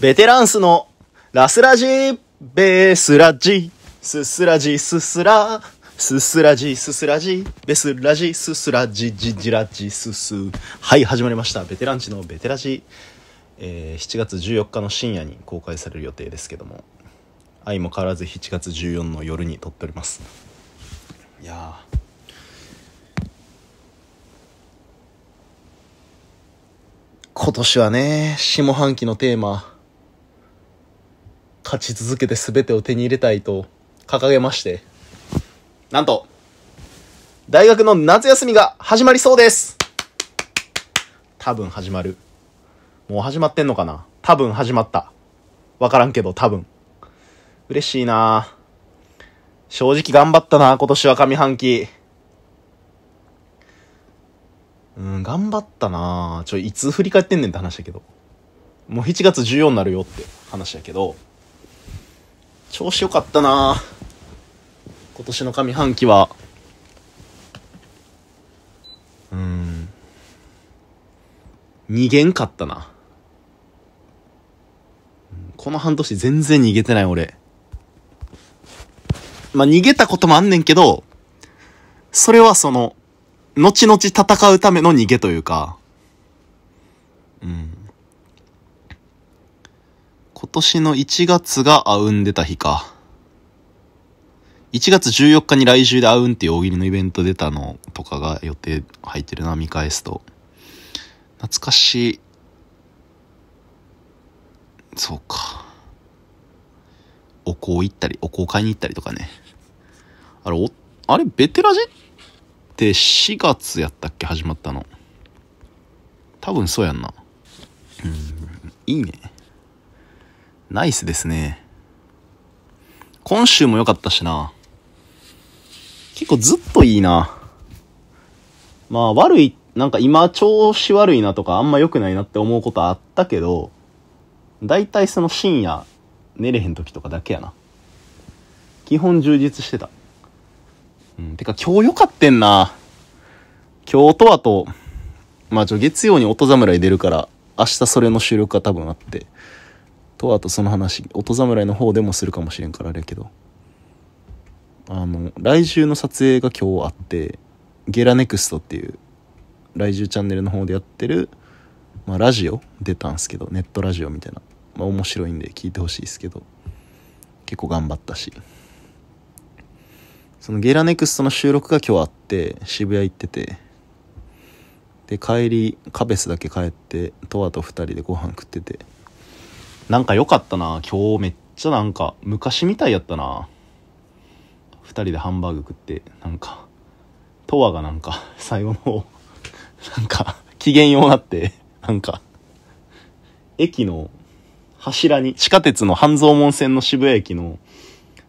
ベテランスのラスラジベースラジススラジススラススラジススラジベスラジススラジジジラジススはい始まりましたベテランチのベテラジ、えー、7月14日の深夜に公開される予定ですけども相も変わらず7月14の夜に撮っておりますいや今年はね下半期のテーマ勝ち続けて全てを手に入れたいと掲げまして、なんと、大学の夏休みが始まりそうです多分始まる。もう始まってんのかな多分始まった。わからんけど多分。嬉しいな正直頑張ったな今年は上半期。うん、頑張ったなちょ、いつ振り返ってんねんって話だけど。もう7月14になるよって話だけど。調子良かったな今年の上半期は。うん。逃げんかったな。この半年全然逃げてない俺。まあ、逃げたこともあんねんけど、それはその、後々戦うための逃げというか、うん。今年の1月がアうんでた日か。1月14日に来週でアうんっていう大喜利のイベント出たのとかが予定入ってるな、見返すと。懐かしい。そうか。お香行ったり、お香買いに行ったりとかね。あれ、お、あれ、ベテラジって4月やったっけ始まったの。多分そうやんな。うん、いいね。ナイスですね。今週も良かったしな。結構ずっといいな。まあ悪い、なんか今調子悪いなとかあんま良くないなって思うことあったけど、大体その深夜寝れへん時とかだけやな。基本充実してた。うん、てか今日良かってんな。今日とあと、まあちょ月曜に音侍出るから、明日それの収録が多分あって、とあとその話音侍の方でもするかもしれんからあれやけどあの来週の撮影が今日あってゲラネクストっていう来週チャンネルの方でやってる、まあ、ラジオ出たんすけどネットラジオみたいな、まあ、面白いんで聞いてほしいですけど結構頑張ったしそのゲラネクストの収録が今日あって渋谷行っててで帰りカベスだけ帰ってとわと2人でご飯食っててなんか良かったな。今日めっちゃなんか昔みたいやったな。2人でハンバーグ食って、なんか、とわがなんか 最後の方、なんか機嫌ようなって、なんか、駅の柱に、地下鉄の半蔵門線の渋谷駅の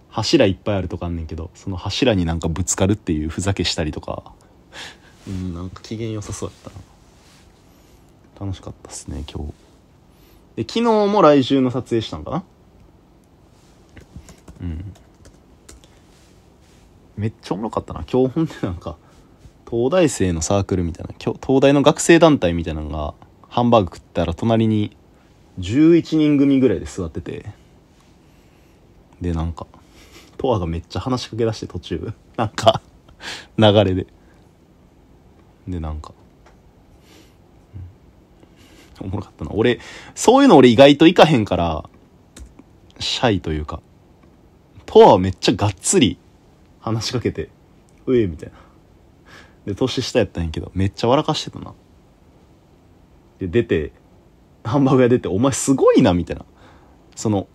柱いっぱいあるとかあんねんけど、その柱になんかぶつかるっていうふざけしたりとか、うん、なんか機嫌良さそうやったな。楽しかったっすね、今日。で、昨日も来週の撮影したのかなうん。めっちゃおもろかったな。教本ってなんか、東大生のサークルみたいな、東大の学生団体みたいなのが、ハンバーグ食ったら隣に11人組ぐらいで座ってて、で、なんか、トアがめっちゃ話しかけ出して途中、なんか、流れで。で、なんか、おもろかったな。俺、そういうの俺意外といかへんから、シャイというか。とはめっちゃがっつり話しかけて、うえ、みたいな。で、年下やったんやけど、めっちゃ笑かしてたな。で、出て、ハンバーグ屋出て、お前すごいな、みたいな。その、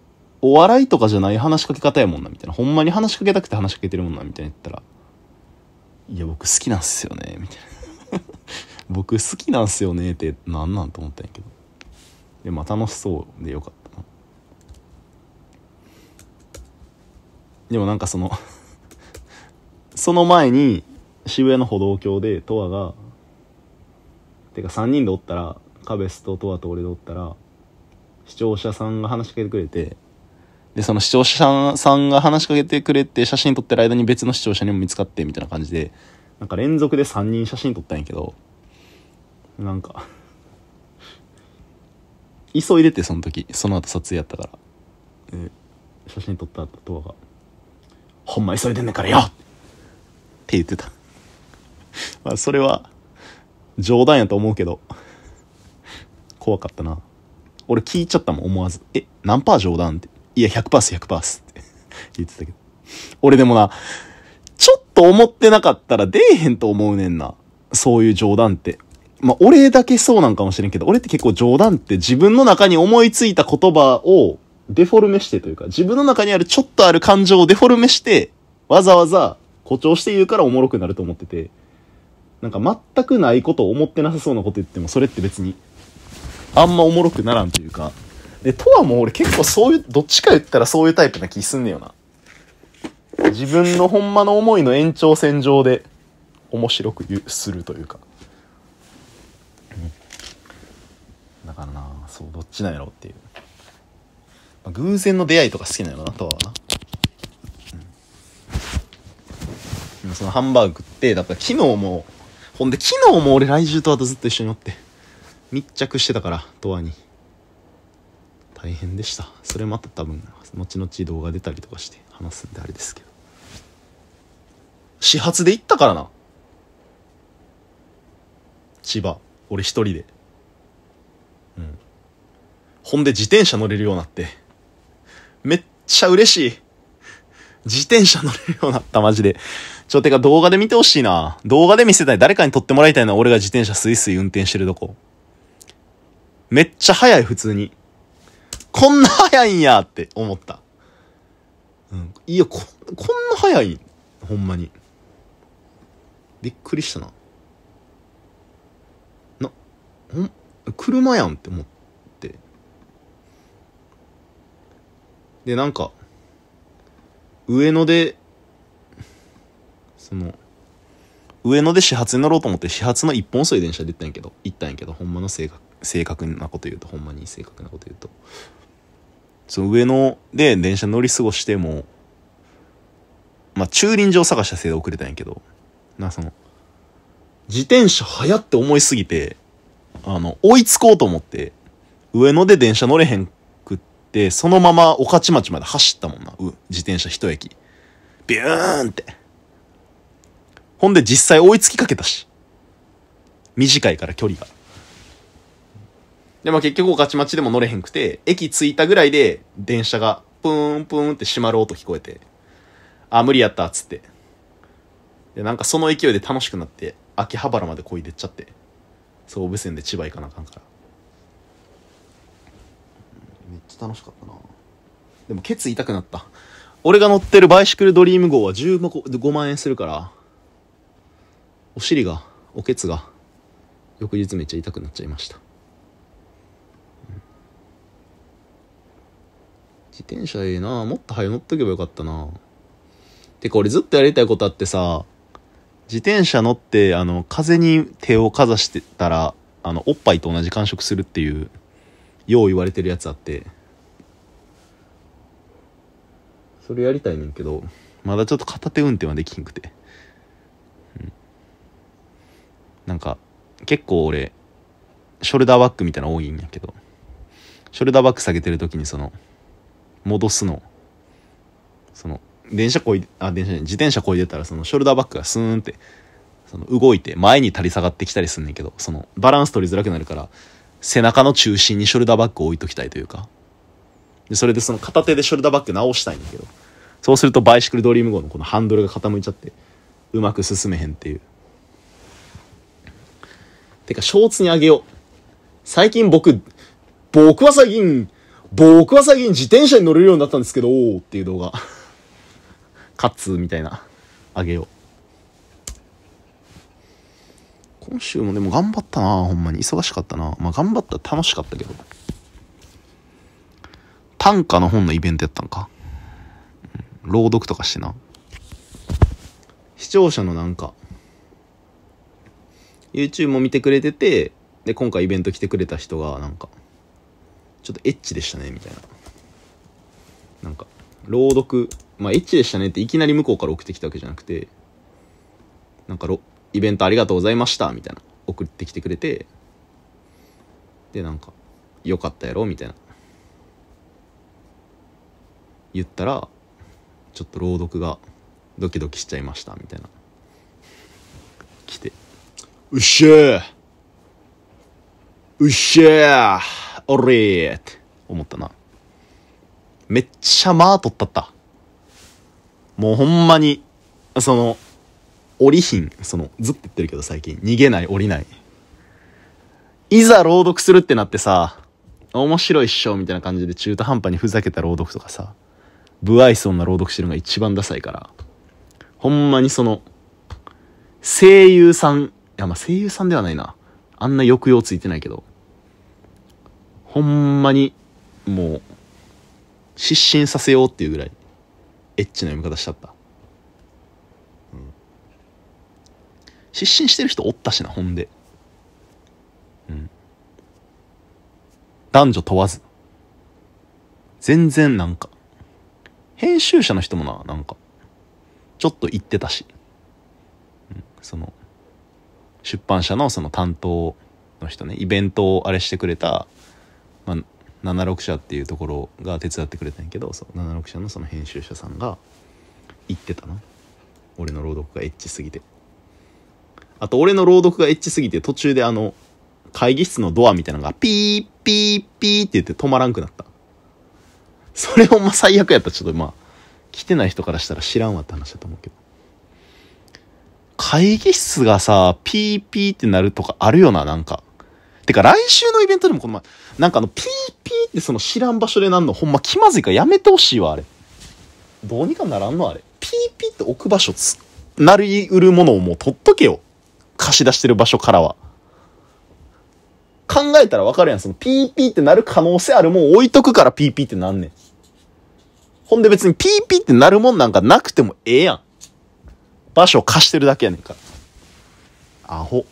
お笑いとかじゃない話しかけ方やもんな、みたいな。ほんまに話しかけたくて話しかけてるもんな、みたいな言ったら、いや、僕好きなんすよね、みたいな。僕好きなんすよねってなんなんと思ったんやけどでまあ楽しそうでよかったなでもなんかその その前に渋谷の歩道橋でトアがてか3人でおったらカベスとトアと俺でおったら視聴者さんが話しかけてくれてでその視聴者さんが話しかけてくれて写真撮ってる間に別の視聴者にも見つかってみたいな感じでなんか連続で3人写真撮ったんやけどなんか急いでてその時その後撮影やったから、写真撮った後動画が「ほんま急いでんねんからよ!」って言ってたまあそれは冗談やと思うけど怖かったな俺聞いちゃったもん思わず「え何パー冗談?」って「いや100%ーす100%ーす」って言ってたけど俺でもなちょっと思ってなかったら出えへんと思うねんなそういう冗談ってまあ、俺だけそうなんかもしれんけど、俺って結構冗談って自分の中に思いついた言葉をデフォルメしてというか、自分の中にあるちょっとある感情をデフォルメして、わざわざ誇張して言うからおもろくなると思ってて、なんか全くないことを思ってなさそうなこと言っても、それって別に、あんまおもろくならんというか、で、とはもう俺結構そういう、どっちか言ったらそういうタイプな気すんねよな。自分のほんまの思いの延長線上で面白くするというか。からなそうどっちなんやろっていう、まあ、偶然の出会いとか好きなんやろなとはな、うん、そのハンバーグ食ってだから昨日もほんで昨日も俺来週とあとずっと一緒におって密着してたからとわに大変でしたそれもあった多分後々動画出たりとかして話すんであれですけど始発で行ったからな千葉俺一人で。ほんで自転車乗れるようになって。めっちゃ嬉しい。自転車乗れるようになった、マジで。ちょ、てか動画で見てほしいな。動画で見せたい。誰かに撮ってもらいたいな。俺が自転車スイスイ運転してるとこ。めっちゃ速い、普通に。こんな速いんやって思った。うん。いや、こ、こんな速い。ほんまに。びっくりしたな。な、ほん、車やんって思った。で、なんか、上野で、その、上野で始発に乗ろうと思って始発の一本遅い電車で行ったんやけど行ったんやけどほんまの正確正確なこと言うとほんまに正確なこと言うとその上野で電車乗り過ごしてもまあ駐輪場探したせいで遅れたんやけどなその自転車早って思いすぎてあの追いつこうと思って上野で電車乗れへん、そのまま御徒町まで走ったもんな、う、自転車一駅。ビューンって。ほんで実際追いつきかけたし。短いから距離が。で、も結局御徒町でも乗れへんくて、駅着いたぐらいで電車がプーンプーンって閉まる音聞こえて、あ、無理やったっつって。で、なんかその勢いで楽しくなって、秋葉原までこいでっちゃって、総武線で千葉行かなあかんから。めっちゃ楽しかったなでもケツ痛くなった俺が乗ってるバイシクルドリーム号は15万円するからお尻がおケツが翌日めっちゃ痛くなっちゃいました、自転車ええなもっと早乗っとけばよかったなてか俺ずっとやりたいことあってさ自転車乗ってあの風に手をかざしてたらあのおっぱいと同じ感触するっていうよう言われてるやつあってそれやりたいねんけどまだちょっと片手運転はできんくて、うん、なんか結構俺ショルダーバッグみたいなの多いんやけどショルダーバッグ下げてる時にその戻すのその電車こいあ電車自転車こいでたらそのショルダーバッグがスーンってその動いて前に垂り下がってきたりすんねんけどそのバランス取りづらくなるから背中の中心にショルダーバッグを置いときたいというか。で、それでその片手でショルダーバッグ直したいんだけど、そうするとバイシクルドリーム号のこのハンドルが傾いちゃって、うまく進めへんっていう。てか、ショーツにあげよう。最近僕、僕は最近、僕は最近自転車に乗れるようになったんですけど、っていう動画。カッツみたいな、あげよう。今週もでも頑張ったなほんまに忙しかったなまあ頑張った楽しかったけど短歌の本のイベントやったんか朗読とかしてな視聴者のなんか YouTube も見てくれててで今回イベント来てくれた人がなんかちょっとエッチでしたねみたいななんか朗読まあエッチでしたねっていきなり向こうから送ってきたわけじゃなくてなんかイベントありがとうございましたみたいな送ってきてくれてでなんか「よかったやろ」みたいな言ったらちょっと朗読がドキドキしちゃいましたみたいな来て「うっしゃーうっしゃーおれー」って思ったなめっちゃ間取ったったもうほんまにその折品、その、ずって言ってるけど最近、逃げない、降りない。いざ朗読するってなってさ、面白いっしょみたいな感じで中途半端にふざけた朗読とかさ、不愛想な朗読してるのが一番ダサいから、ほんまにその、声優さん、いやま声優さんではないな。あんな抑揚ついてないけど、ほんまに、もう、失神させようっていうぐらい、エッチな読み方しちゃった。失神してる人おったしな、ほんで。うん。男女問わず。全然なんか、編集者の人もな、なんか、ちょっと言ってたし、うん、その、出版社のその担当の人ね、イベントをあれしてくれた、まあ、76社っていうところが手伝ってくれたんやけど、そう、76社のその編集者さんが言ってたな。俺の朗読がエッチすぎて。あと俺の朗読がエッチすぎて途中であの、会議室のドアみたいなのがピーピーピーって言って止まらんくなった。それほんま最悪やったちょっとまあ、来てない人からしたら知らんわって話だと思うけど。会議室がさ、ピーピーってなるとかあるよな、なんか。てか来週のイベントでもこの前、なんかあの、ピーピーってその知らん場所でなんのほんま気まずいからやめてほしいわ、あれ。どうにかならんのあれ。ピーピーって置く場所つ、なりうるものをもう取っとけよ。貸し出してる場所からは。考えたらわかるやん。その PP ってなる可能性あるもん置いとくから PP ってなんねん。ほんで別に PP ってなるもんなんかなくてもええやん。場所貸してるだけやねんから。アホ。はい。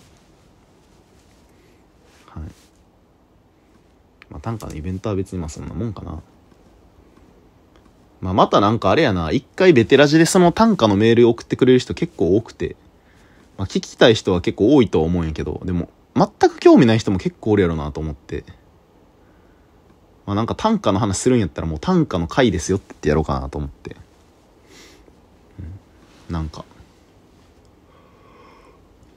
まあ短歌のイベントは別にまあそんなもんかな。まあまたなんかあれやな、一回ベテラジでその短歌のメール送ってくれる人結構多くて。まあ、聞きたい人は結構多いとは思うんやけど、でも、全く興味ない人も結構おるやろなと思って。まあ、なんか短歌の話するんやったらもう短歌の回ですよってやろうかなと思って。うん、なんか。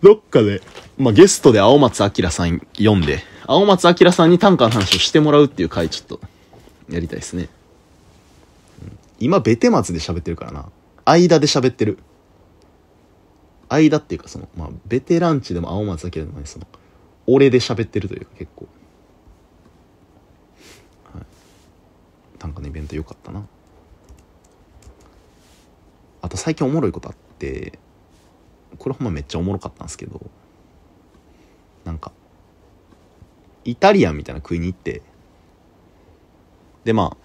どっかで、まあ、ゲストで青松明さん読んで、青松明さんに短歌の話をしてもらうっていう回ちょっと、やりたいですね。今、ベテマツで喋ってるからな。間で喋ってる。間っていうかその、まあ、ベテランチでも青松だけでもないその俺で喋ってるというか結構、はい、短歌のイベント良かったなあと最近おもろいことあってこれほんまめっちゃおもろかったんですけどなんかイタリアンみたいな食いに行ってでまあ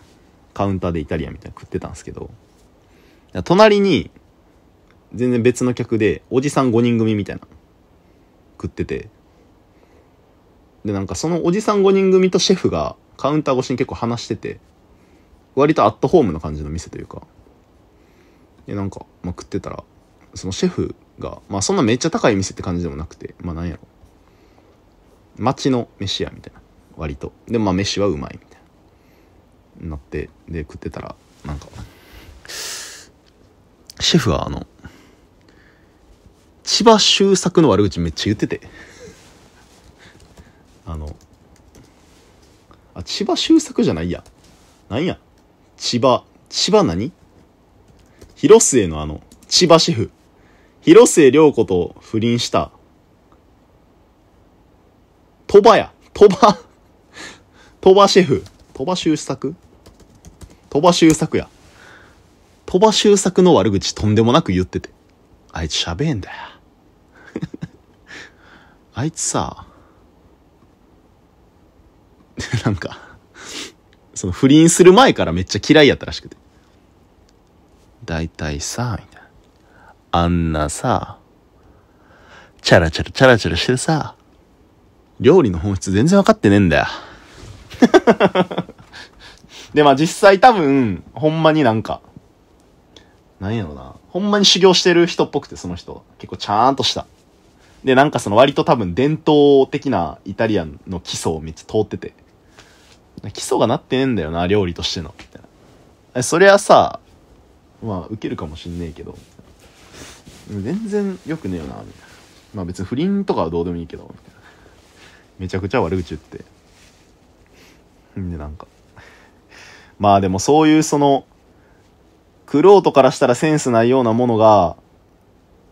カウンターでイタリアンみたいな食ってたんですけど隣に全然別の客でおじさん5人組みたいな食っててでなんかそのおじさん5人組とシェフがカウンター越しに結構話してて割とアットホームな感じの店というかでなんか、まあ、食ってたらそのシェフがまあそんなめっちゃ高い店って感じでもなくてまあなんやろ街の飯屋みたいな割とでまあ飯はうまいみたいななってで食ってたらなんかシェフはあの千葉周作の悪口めっちゃ言っててあのあ千葉周作じゃないやなんや千葉千葉何広末のあの千葉シェフ広末涼子と不倫した鳥羽や鳥羽鳥羽シェフ鳥羽周作鳥羽周作や鳥羽周作の悪口とんでもなく言っててあいつ喋んだよ あいつさ、なんか、その不倫する前からめっちゃ嫌いやったらしくて。大体さ、みたいな。あんなさ、チャラチャラチャラチャラしてさ、料理の本質全然わかってねえんだよ。で、まあ実際多分、ほんまになんか、なんやろな。ほんまに修行してる人っぽくて、その人。結構ちゃんとした。で、なんかその割と多分伝統的なイタリアンの基礎をめっちゃ通ってて。基礎がなってねえんだよな、料理としての。そりゃさ、まあ、ウケるかもしんねえけど、全然良くねえよな、みたいな。まあ別に不倫とかはどうでもいいけど、みたいな。めちゃくちゃ悪口言って。んで、なんか。まあでもそういうその、クロートからしたらセンスないようなものが、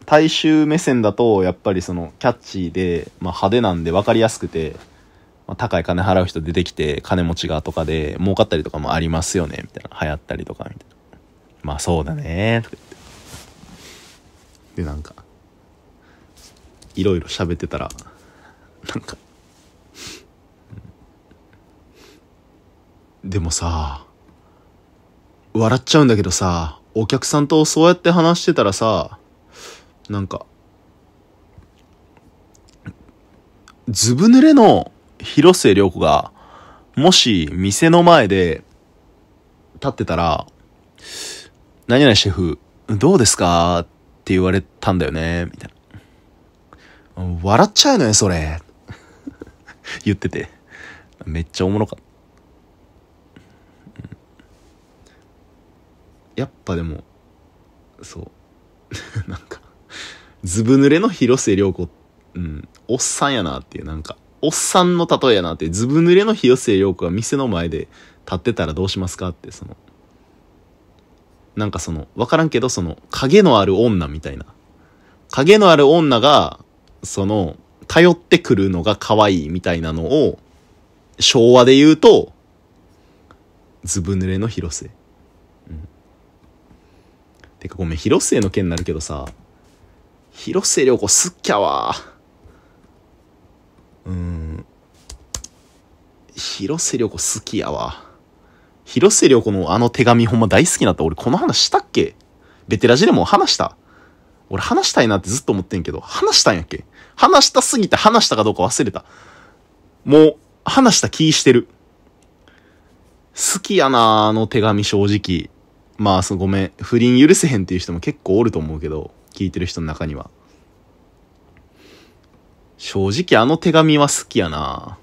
大衆目線だと、やっぱりその、キャッチーで、まあ、派手なんで分かりやすくて、まあ、高い金払う人出てきて、金持ちがとかで、儲かったりとかもありますよね、みたいな。流行ったりとか、みたいな。まあ、そうだね、とか言って。で、なんか、いろいろ喋ってたら、なんか、でもさ、笑っちゃうんだけどさ、お客さんとそうやって話してたらさ、なんかずぶ濡れの広末涼子がもし店の前で立ってたら「何々シェフどうですか?」って言われたんだよねみたいな笑っちゃうのよそれ 言っててめっちゃおもろかったやっぱでもそう なんかずぶ濡れの広末涼子、うん、おっさんやなっていう、なんか、おっさんの例えやなって、ずぶ濡れの広末涼子が店の前で立ってたらどうしますかって、その、なんかその、わからんけど、その、影のある女みたいな。影のある女が、その、頼ってくるのが可愛いみたいなのを、昭和で言うと、ずぶ濡れの広末。うん。てかごめん、広末の件になるけどさ、広瀬涼子すっきゃわ。うん。広瀬涼子好きやわ。広瀬涼子のあの手紙ほんま大好きなった。俺この話したっけベテラジでも話した俺話したいなってずっと思ってんけど、話したんやっけ話したすぎて話したかどうか忘れた。もう、話した気してる。好きやなあの手紙正直。まあ、そごめん。不倫許せへんっていう人も結構おると思うけど。聞いてる人の中には。正直あの手紙は好きやな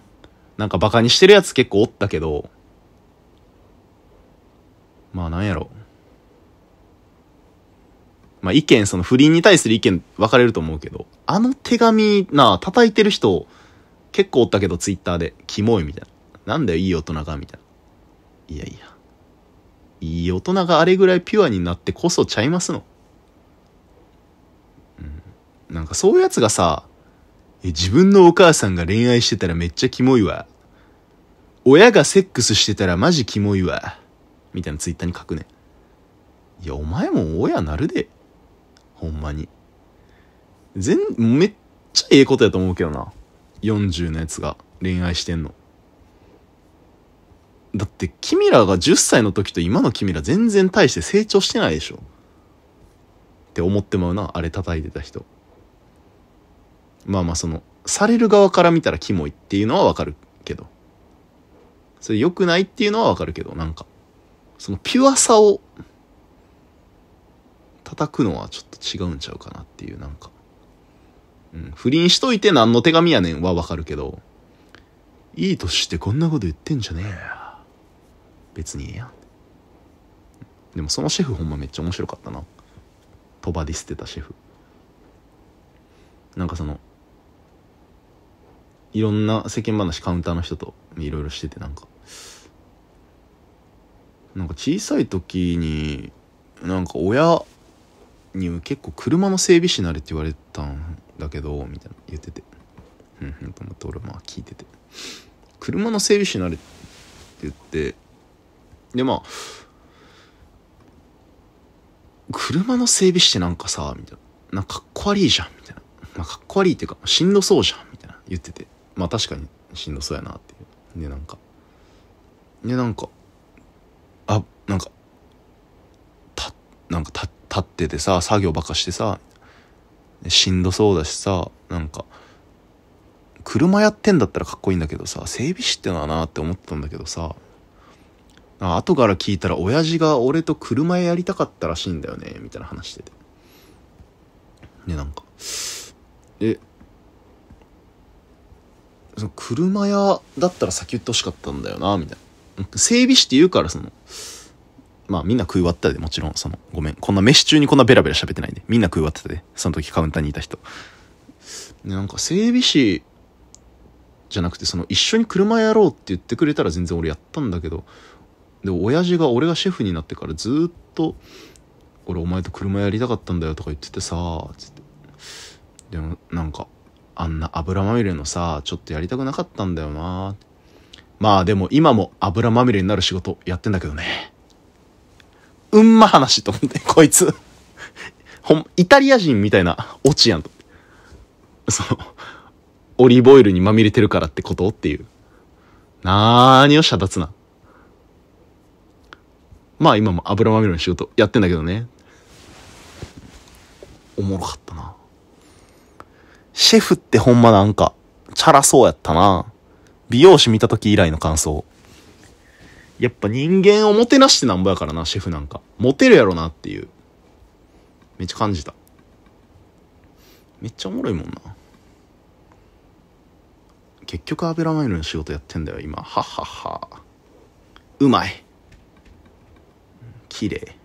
なんかバカにしてるやつ結構おったけど、まあなんやろ。まあ意見、その不倫に対する意見分かれると思うけど、あの手紙な叩いてる人結構おったけどツイッターで、キモいみたいな。なんだよいい大人がみたいな。いやいや。いい大人があれぐらいピュアになってこそちゃいますのなんかそういうやつがさ、自分のお母さんが恋愛してたらめっちゃキモいわ。親がセックスしてたらマジキモいわ。みたいなツイッターに書くね。いや、お前も親なるで。ほんまに。全、めっちゃええことやと思うけどな。40のやつが恋愛してんの。だって、君らが10歳の時と今の君ら全然大して成長してないでしょ。って思ってまうな、あれ叩いてた人。まあまあその、される側から見たらキモいっていうのはわかるけど。それ良くないっていうのはわかるけど、なんか、そのピュアさを叩くのはちょっと違うんちゃうかなっていう、なんか。うん、不倫しといて何の手紙やねんはわかるけど、いい年してこんなこと言ってんじゃねえや。別にええやん。でもそのシェフほんまめっちゃ面白かったな。飛ばディスってたシェフ。なんかその、いろんな世間話カウンターの人といろいろしててなんかなんか小さい時になんか親に結構車の整備士になれって言われたんだけどみたいな言っててうんうんと思って俺まあ聞いてて車の整備士になれって言ってでまあ車の整備士ってなんかさみたいななんかかっこ悪いじゃんみたいな、まあ、かっこ悪いっていうかしんどそうじゃんみたいな言っててまあ確かにしんどそうやなっていうでなんかでなんかあなんかたなんか立っててさ作業ばかしてさしんどそうだしさなんか車やってんだったらかっこいいんだけどさ整備士ってのはなって思ったんだけどさあ後から聞いたら親父が俺と車やりたかったらしいんだよねみたいな話しててでなんかえその車屋だったら先言ってほしかったんだよなみたいな整備士って言うからそのまあみんな食い終わったでもちろんそのごめんこんな飯中にこんなベラベラ喋ってないんでみんな食い終わってたでその時カウンターにいた人でなんか整備士じゃなくてその一緒に車やろうって言ってくれたら全然俺やったんだけどで親父が俺がシェフになってからずっと「俺お前と車やりたかったんだよ」とか言っててさつってでもなんかあんな油まみれのさ、ちょっとやりたくなかったんだよな。まあでも今も油まみれになる仕事やってんだけどね。うんま話と思って、こいつ。ほん、イタリア人みたいなオチやんと。その、オリーブオイルにまみれてるからってことっていう。なーにをゃだつな。まあ今も油まみれの仕事やってんだけどね。おもろかったな。シェフってほんまなんか、チャラそうやったな。美容師見た時以来の感想。やっぱ人間をもてなしてなんぼやからな、シェフなんか。モテるやろなっていう。めっちゃ感じた。めっちゃおもろいもんな。結局アベラマイルの仕事やってんだよ、今。はっはっは。うまい。綺麗。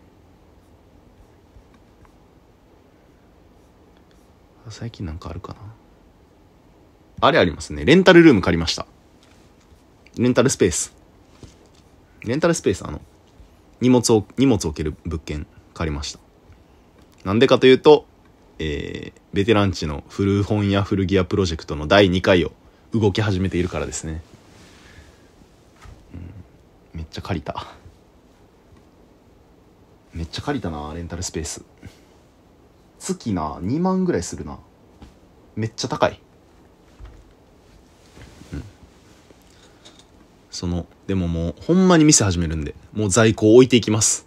最近なんかあるかなあれありますねレンタルルーム借りましたレンタルスペースレンタルスペースあの荷物を荷物を置ける物件借りましたなんでかというとえー、ベテランチの古本屋古着屋プロジェクトの第2回を動き始めているからですね、うん、めっちゃ借りためっちゃ借りたなレンタルスペース月な2万ぐらいするなめっちゃ高いうんそのでももうほんまに店始めるんでもう在庫置いていきます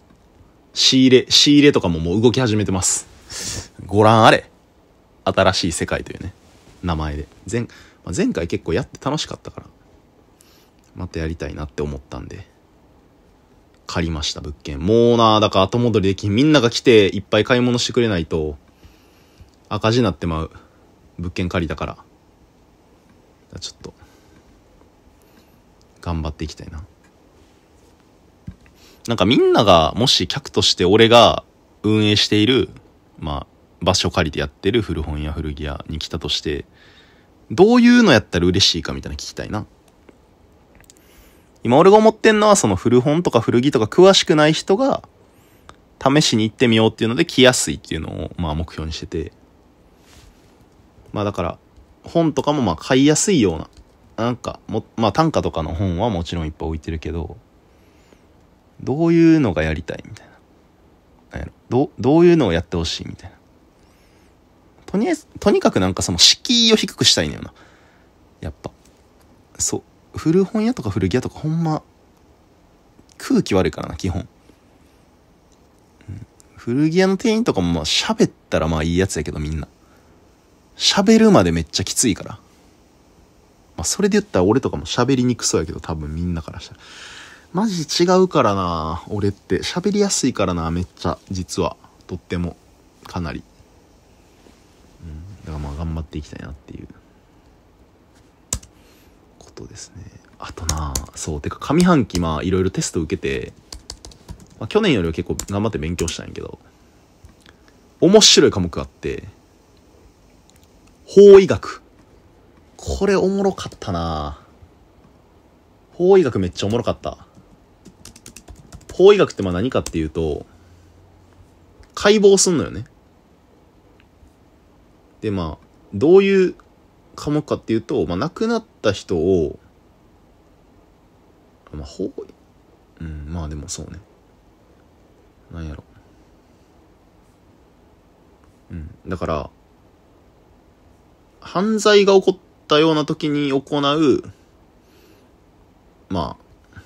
仕入れ仕入れとかももう動き始めてますご覧あれ新しい世界というね名前で前,、ま前回結構やって楽しかったからまたやりたいなって思ったんで借りました、物件。もうな、だから後戻りできん。みんなが来ていっぱい買い物してくれないと、赤字になってまう。物件借りたから。ちょっと、頑張っていきたいな。なんかみんなが、もし客として俺が運営している、まあ、場所借りてやってる古本屋古着屋に来たとして、どういうのやったら嬉しいかみたいな聞きたいな。今俺が思ってんのはその古本とか古着とか詳しくない人が試しに行ってみようっていうので来やすいっていうのをまあ目標にしてて。まあだから本とかもまあ買いやすいような。なんかも、まあ短歌とかの本はもちろんいっぱい置いてるけど、どういうのがやりたいみたいな。なんやろどどういうのをやってほしいみたいな。とにとにかくなんかその敷居を低くしたいのよな。やっぱ。そう。古本屋とか古着屋とかほんま空気悪いからな基本、うん、古着屋の店員とかもまあ喋ったらまあいいやつやけどみんな喋るまでめっちゃきついから、まあ、それで言ったら俺とかも喋りにくそうやけど多分みんなからしたらマジ違うからな俺って喋りやすいからなめっちゃ実はとってもかなり、うん、だからまあ頑張っていきたいなっていうとですねあとなそうてか上半期まあいろいろテスト受けて、まあ、去年よりは結構頑張って勉強したんやけど面白い科目があって法医学これおもろかったな法医学めっちゃおもろかった法医学ってまあ何かっていうと解剖すんのよねでまあどういう科目かっていうと、まあ、亡くなった人を、まあ、法、うん、まあでもそうね。なんやろ。うん、だから、犯罪が起こったような時に行う、まあ、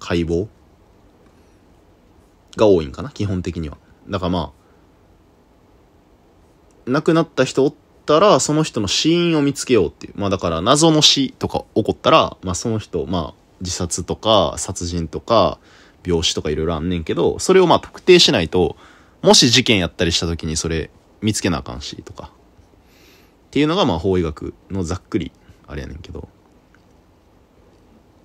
解剖が多いんかな、基本的には。だからまあ、亡くなった人おっったら、その人の死因を見つけようっていう。まあだから謎の死とか起こったら、まあその人、まあ自殺とか殺人とか病死とかいろいろあんねんけど、それをまあ特定しないと、もし事件やったりした時にそれ見つけなあかんしとか。っていうのがまあ法医学のざっくりあれやねんけど。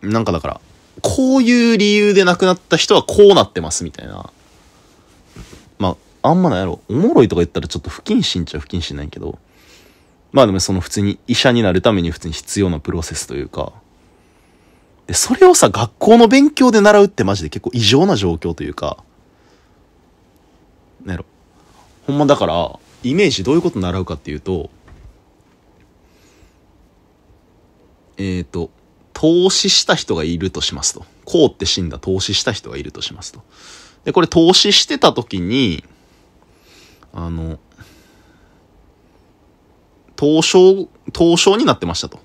なんかだから、こういう理由で亡くなった人はこうなってますみたいな。まあ、あんまなんやろ。おもろいとか言ったらちょっと不謹慎っちゃ不謹慎ないけど。まあでもその普通に医者になるために普通に必要なプロセスというか、で、それをさ、学校の勉強で習うってマジで結構異常な状況というか、なんやろ。ほんまだから、イメージどういうこと習うかっていうと、えっ、ー、と、投資した人がいるとしますと。こうって死んだ投資した人がいるとしますと。で、これ投資してた時に、あの、凍傷、凍傷になってましたと。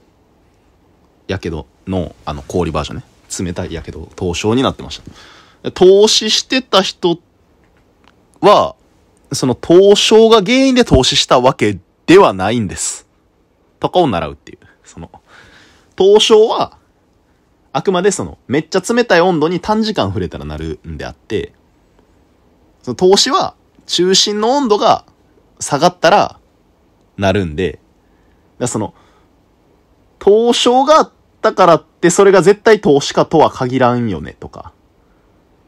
やけどの、あの、氷バージョンね。冷たいやけど、凍傷になってました。投資してた人は、その凍傷が原因で投資したわけではないんです。とかを習うっていう。その、凍傷は、あくまでその、めっちゃ冷たい温度に短時間触れたらなるんであって、その投資は、中心の温度が下がったら、なるんで、らその、投証があったからってそれが絶対投資家とは限らんよねとか。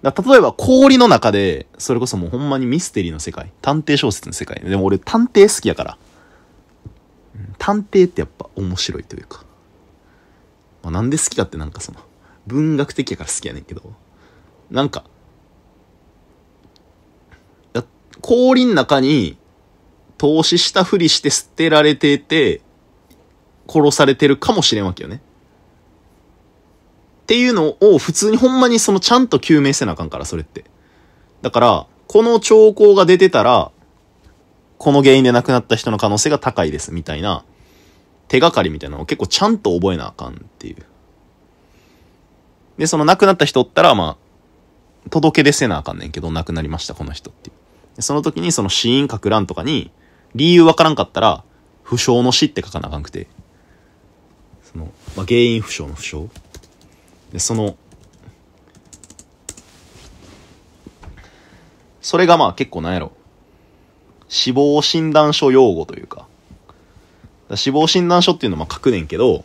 だ例えば氷の中で、それこそもうほんまにミステリーの世界、探偵小説の世界。でも俺探偵好きやから。探偵ってやっぱ面白いというか。まあ、なんで好きかってなんかその、文学的やから好きやねんけど、なんか、氷の中に投資したふりして捨てられてて、殺されてるかもしれんわけよね。っていうのを普通にほんまにそのちゃんと究明せなあかんから、それって。だから、この兆候が出てたら、この原因で亡くなった人の可能性が高いです、みたいな、手がかりみたいなのを結構ちゃんと覚えなあかんっていう。で、その亡くなった人おったら、まあ、届け出せなあかんねんけど、亡くなりました、この人っていう。その時にその死因書く欄とかに、理由わからんかったら、不詳の死って書かなあかんくて。まあ、原因不詳の不詳でそのそれがまあ結構なんやろ死亡診断書用語というか死亡診断書っていうのは書くねんけど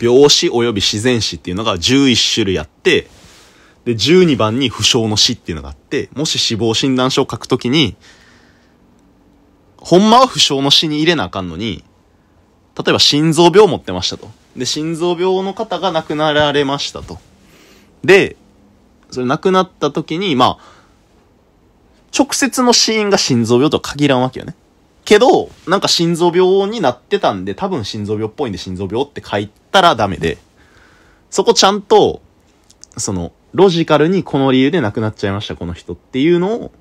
病死及び自然死っていうのが11種類あってで12番に不詳の死っていうのがあってもし死亡診断書を書くときにほんまは不詳の死に入れなあかんのに例えば心臓病を持ってましたと。で、心臓病の方が亡くなられましたと。で、それ亡くなった時に、まあ、直接の死因が心臓病とは限らんわけよね。けど、なんか心臓病になってたんで、多分心臓病っぽいんで心臓病って書いたらダメで、そこちゃんと、その、ロジカルにこの理由で亡くなっちゃいました、この人っていうのを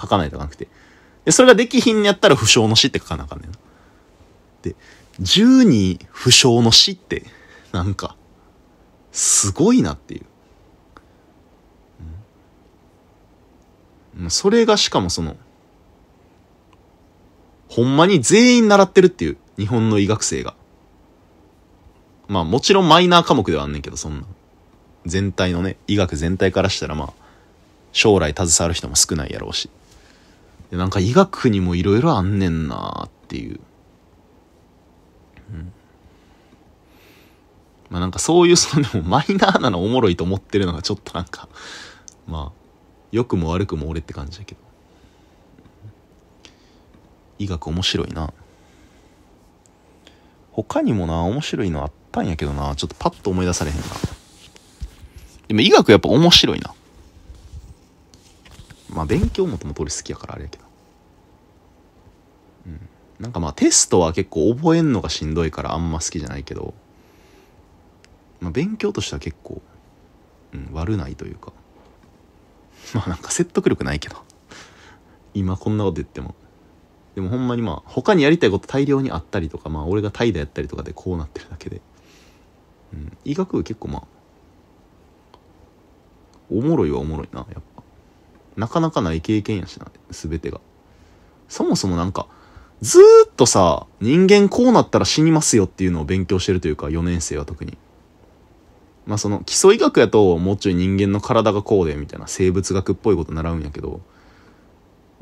書かないとなくて。で、それができひんにやったら不詳の死って書かなあかんねんな。で、十二不詳の死って、なんか、すごいなっていう。うん、それがしかもその、ほんまに全員習ってるっていう、日本の医学生が。まあもちろんマイナー科目ではあんねんけど、そんな。全体のね、医学全体からしたらまあ、将来携わる人も少ないやろうし。でなんか医学にもいろいろあんねんなーっていう。うんまあなんかそういう そのでもマイナーなのおもろいと思ってるのがちょっとなんかまあ良くも悪くも俺って感じだけど医学面白いな他にもな面白いのあったんやけどなちょっとパッと思い出されへんなでも医学やっぱ面白いなまあ勉強もともと俺好きやからあれやけどなんかまあテストは結構覚えんのがしんどいからあんま好きじゃないけど、まあ、勉強としては結構、うん、悪ないというか まあなんか説得力ないけど 今こんなこと言ってもでもほんまにまあ他にやりたいこと大量にあったりとかまあ俺が怠惰やったりとかでこうなってるだけで、うん、医学部結構まあおもろいはおもろいなやっぱなかなかない経験やしな全てがそもそもなんかずーっとさ、人間こうなったら死にますよっていうのを勉強してるというか、4年生は特に。まあその、基礎医学やと、もうちょい人間の体がこうで、みたいな生物学っぽいこと習うんやけど、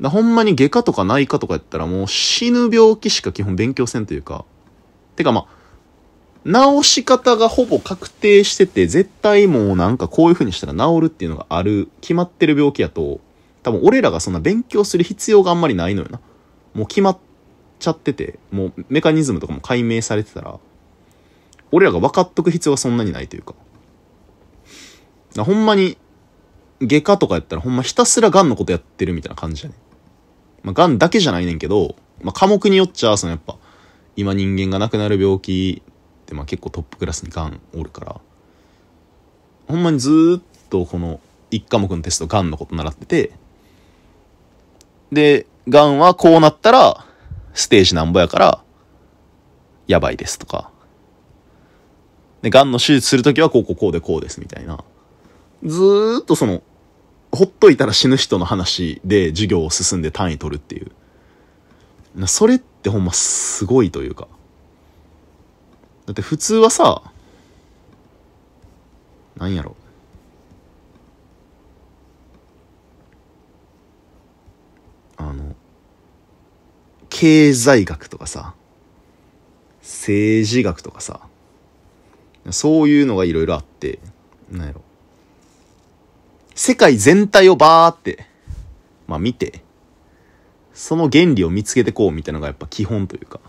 だほんまに外科とか内科とかやったらもう死ぬ病気しか基本勉強せんというか、てかまあ、治し方がほぼ確定してて、絶対もうなんかこういう風にしたら治るっていうのがある、決まってる病気やと、多分俺らがそんな勉強する必要があんまりないのよな。もう決まっちゃってて、もうメカニズムとかも解明されてたら、俺らが分かっとく必要はそんなにないというか。かほんまに、外科とかやったらほんまひたすら癌のことやってるみたいな感じじゃね。まあ、癌だけじゃないねんけど、まあ、科目によっちゃ、そのやっぱ、今人間が亡くなる病気ってまあ結構トップクラスに癌おるから、ほんまにずっとこの1科目のテスト癌のこと習ってて、で、癌はこうなったら、ステージなんぼやから、やばいですとか。で、癌の手術するときはこうこうこうでこうですみたいな。ずーっとその、ほっといたら死ぬ人の話で授業を進んで単位取るっていう。それってほんますごいというか。だって普通はさ、なんやろ。あの、経済学とかさ、政治学とかさ、そういうのがいろいろあって、なんやろ。世界全体をバーって、まあ見て、その原理を見つけてこうみたいなのがやっぱ基本というか。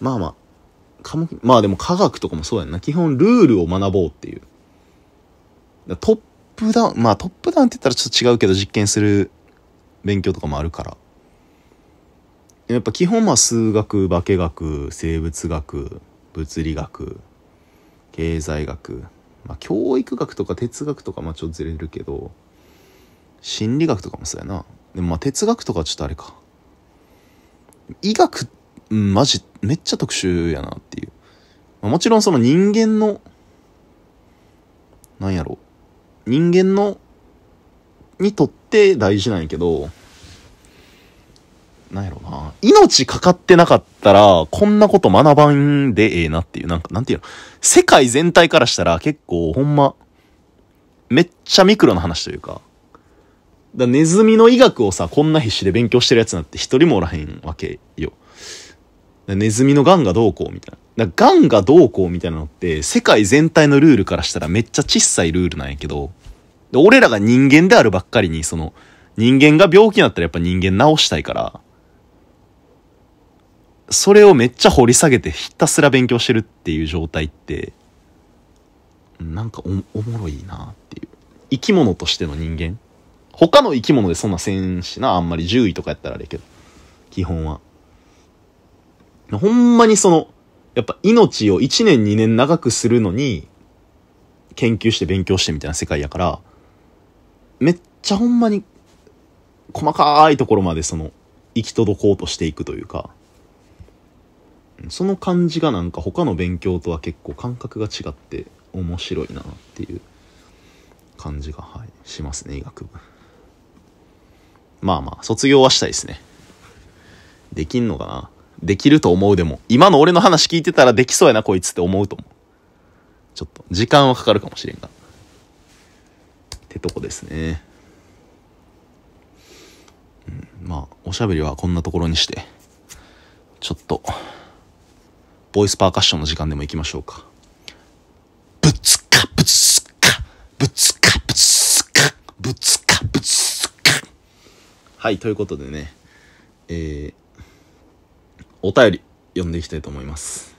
まあまあ、科目、まあでも科学とかもそうやんな。基本ルールを学ぼうっていう。トップダウン、まあトップダウンって言ったらちょっと違うけど実験する勉強とかもあるから。やっぱ基本は数学化学生物学物理学経済学、まあ、教育学とか哲学とかまあちょっとずれるけど心理学とかもそうやなでもまあ哲学とかちょっとあれか医学マジめっちゃ特殊やなっていう、まあ、もちろんその人間のなんやろ人間のにとって大事なんやけどなんやろうな。命かかってなかったら、こんなこと学ばんでええなっていう、なんか、なんていうの。世界全体からしたら結構、ほんま、めっちゃミクロな話というか。だネズミの医学をさ、こんな必死で勉強してるやつなんて一人もおらへんわけよ。ネズミの癌がどうこうみたいな。だガンがどうこうみたいなのって、世界全体のルールからしたらめっちゃ小さいルールなんやけど、俺らが人間であるばっかりに、その、人間が病気になったらやっぱ人間治したいから、それをめっちゃ掘り下げてひたすら勉強してるっていう状態ってなんかおもろいなっていう生き物としての人間他の生き物でそんなせんしなあんまり獣医とかやったらあれけど基本はほんまにそのやっぱ命を1年2年長くするのに研究して勉強してみたいな世界やからめっちゃほんまに細かいところまでその行き届こうとしていくというかその感じがなんか他の勉強とは結構感覚が違って面白いなっていう感じが、はい、しますね医学部まあまあ卒業はしたいですねできんのかなできると思うでも今の俺の話聞いてたらできそうやなこいつって思うと思うちょっと時間はかかるかもしれんがってとこですね、うん、まあおしゃべりはこんなところにしてちょっとボイスパーカッションの時間でもいきましょうか。ぶつかぶつかぶつかぶつかぶつかぶつかはいということでねえー、お便り読んでいきたいと思います。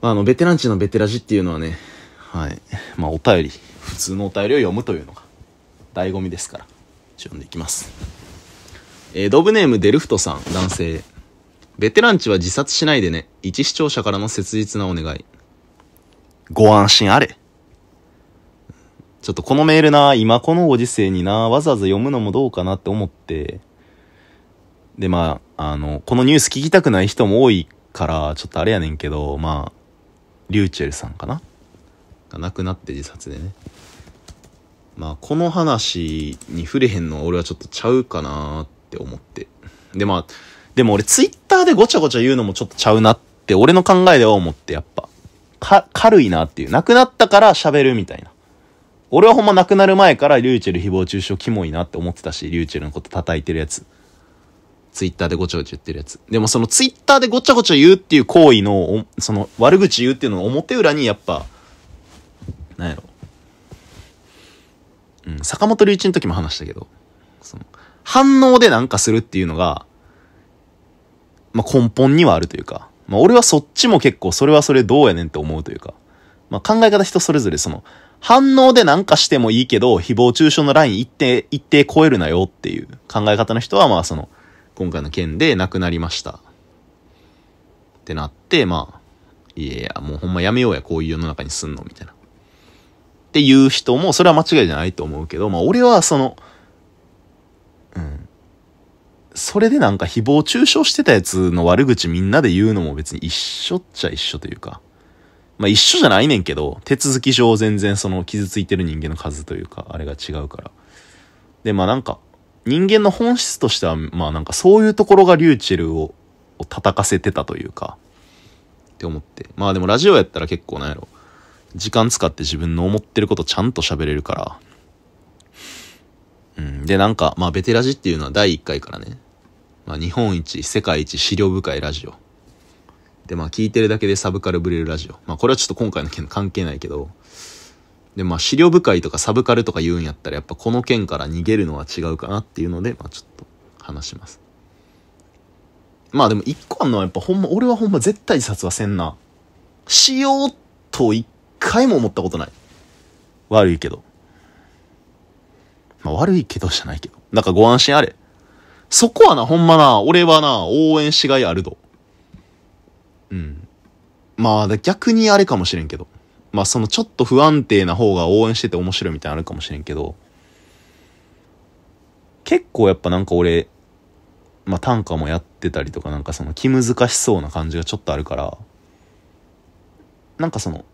まあ、あのベテランチのベテラジっていうのはねはいまあお便り普通のお便りを読むというのが醍醐味ですから読んでいきます。えー、ドブネームデルフトさん男性ベテランチは自殺しないでね。一視聴者からの切実なお願い。ご安心あれ。ちょっとこのメールな、今このご時世にな、わざわざ読むのもどうかなって思って、で、まあ、あの、このニュース聞きたくない人も多いから、ちょっとあれやねんけど、まあ、リューチェルさんかなが亡くなって自殺でね。まあ、この話に触れへんのは俺はちょっとちゃうかなって思って。で、まあ、でも俺ツイッターでごちゃごちゃ言うのもちょっとちゃうなって、俺の考えでは思って、やっぱ。か、軽いなっていう。亡くなったから喋るみたいな。俺はほんま亡くなる前からリューチェル誹謗中傷キモいなって思ってたし、リューチェルのこと叩いてるやつ。ツイッターでごちゃごちゃ言ってるやつ。でもそのツイッターでごちゃごちゃ言うっていう行為の、その悪口言うっていうのを表裏にやっぱ、なんやろ。うん、坂本龍一の時も話したけど、その、反応でなんかするっていうのが、まあ、根本にはあるというか、まあ、俺はそっちも結構それはそれどうやねんって思うというか、まあ、考え方人それぞれその、反応でなんかしてもいいけど、誹謗中傷のライン一定、一定超えるなよっていう考え方の人は、まあその、今回の件で亡くなりました。ってなって、まあ、いやいや、もうほんまやめようや、こういう世の中にすんの、みたいな。っていう人も、それは間違いじゃないと思うけど、まあ俺はその、うん、それでなんか誹謗中傷してたやつの悪口みんなで言うのも別に一緒っちゃ一緒というか、まあ一緒じゃないねんけど、手続き上全然その傷ついてる人間の数というか、あれが違うから。で、まあなんか、人間の本質としては、まあなんかそういうところがリューチェルをを叩かせてたというか、って思って。まあでもラジオやったら結構なんやろ。時間使って自分の思ってることちゃんと喋れるから。うん。で、なんか、まあベテラジっていうのは第1回からね、まあ、日本一、世界一、資料深いラジオ。で、まあ、聞いてるだけでサブカルブレるラジオ。まあ、これはちょっと今回の件関係ないけど、で、まあ、資料深いとかサブカルとか言うんやったら、やっぱこの件から逃げるのは違うかなっていうので、まあ、ちょっと話します。まあでも一個あんのはやっぱほんま、俺はほんま絶対自殺はせんな。しようと一回も思ったことない。悪いけど。まあ悪いけどじゃないけど。なんかご安心あれ。そこはな、ほんまな、俺はな、応援しがいあるど。うん。まあ、逆にあれかもしれんけど。まあ、そのちょっと不安定な方が応援してて面白いみたいなのあるかもしれんけど、結構やっぱなんか俺、まあ、短歌もやってたりとか、なんかその気難しそうな感じがちょっとあるから、なんかその、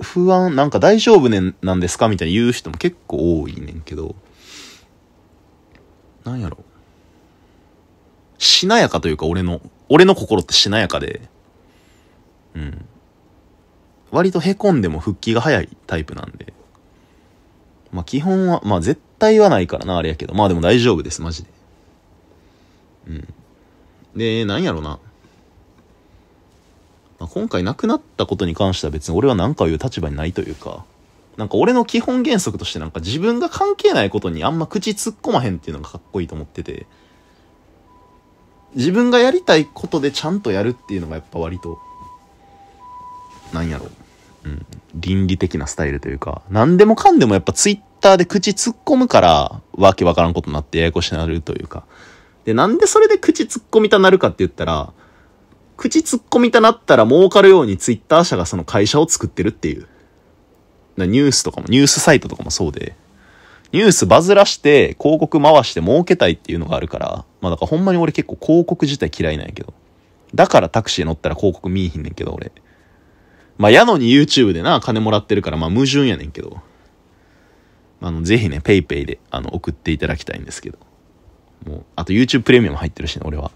不安、なんか大丈夫ねなんですかみたいに言う人も結構多いねんけど、なんやろ。しなやかというか、俺の、俺の心ってしなやかで、うん。割と凹んでも復帰が早いタイプなんで。まあ基本は、まあ絶対はないからな、あれやけど。まあでも大丈夫です、マジで。うん。で、なんやろな。まあ、今回亡くなったことに関しては別に俺は何か言う立場にないというか。なんか俺の基本原則としてなんか自分が関係ないことにあんま口突っ込まへんっていうのがかっこいいと思ってて、自分がやりたいことでちゃんとやるっていうのがやっぱ割と、なんやろう、うん、倫理的なスタイルというか、何でもかんでもやっぱツイッターで口突っ込むから、わけわからんことになってややこしなるというか。で、なんでそれで口突っ込みたなるかって言ったら、口突っ込みたなったら儲かるようにツイッター社がその会社を作ってるっていう。ニュースとかも、ニュースサイトとかもそうで、ニュースバズらして広告回して儲けたいっていうのがあるから、まあだからほんまに俺結構広告自体嫌いなんやけど。だからタクシー乗ったら広告見えひんねんけど俺。まあやのに YouTube でな、金もらってるからまあ矛盾やねんけど。あの、ぜひね、PayPay であの送っていただきたいんですけど。もう、あと YouTube プレミアム入ってるしね、俺は。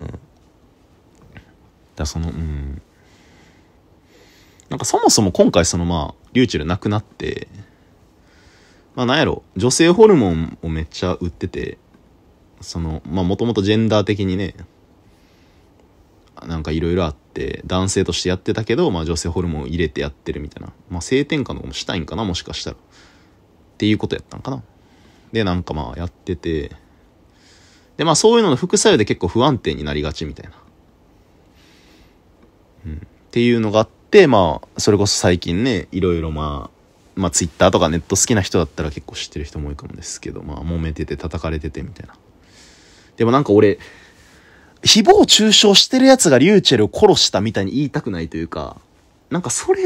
うん。だその、うん。なんかそもそも今回そのまあ、リューチェルなくなって、まあなんやろ、女性ホルモンをめっちゃ売ってて、その、まあもともとジェンダー的にね、なんかいろいろあって、男性としてやってたけど、まあ女性ホルモンを入れてやってるみたいな。まあ性転換のもしたいんかな、もしかしたら。っていうことやったんかな。で、なんかまあやってて、で、まあそういうのの副作用で結構不安定になりがちみたいな。うん。っていうのがあって、、まあ、それこそ最近ね、いろいろまあ、まあ、ツイッターとかネット好きな人だったら結構知ってる人も多いかもですけど、まあ、揉めてて叩かれててみたいな。でもなんか俺、誹謗中傷してる奴がリューチェルを殺したみたいに言いたくないというか、なんかそれ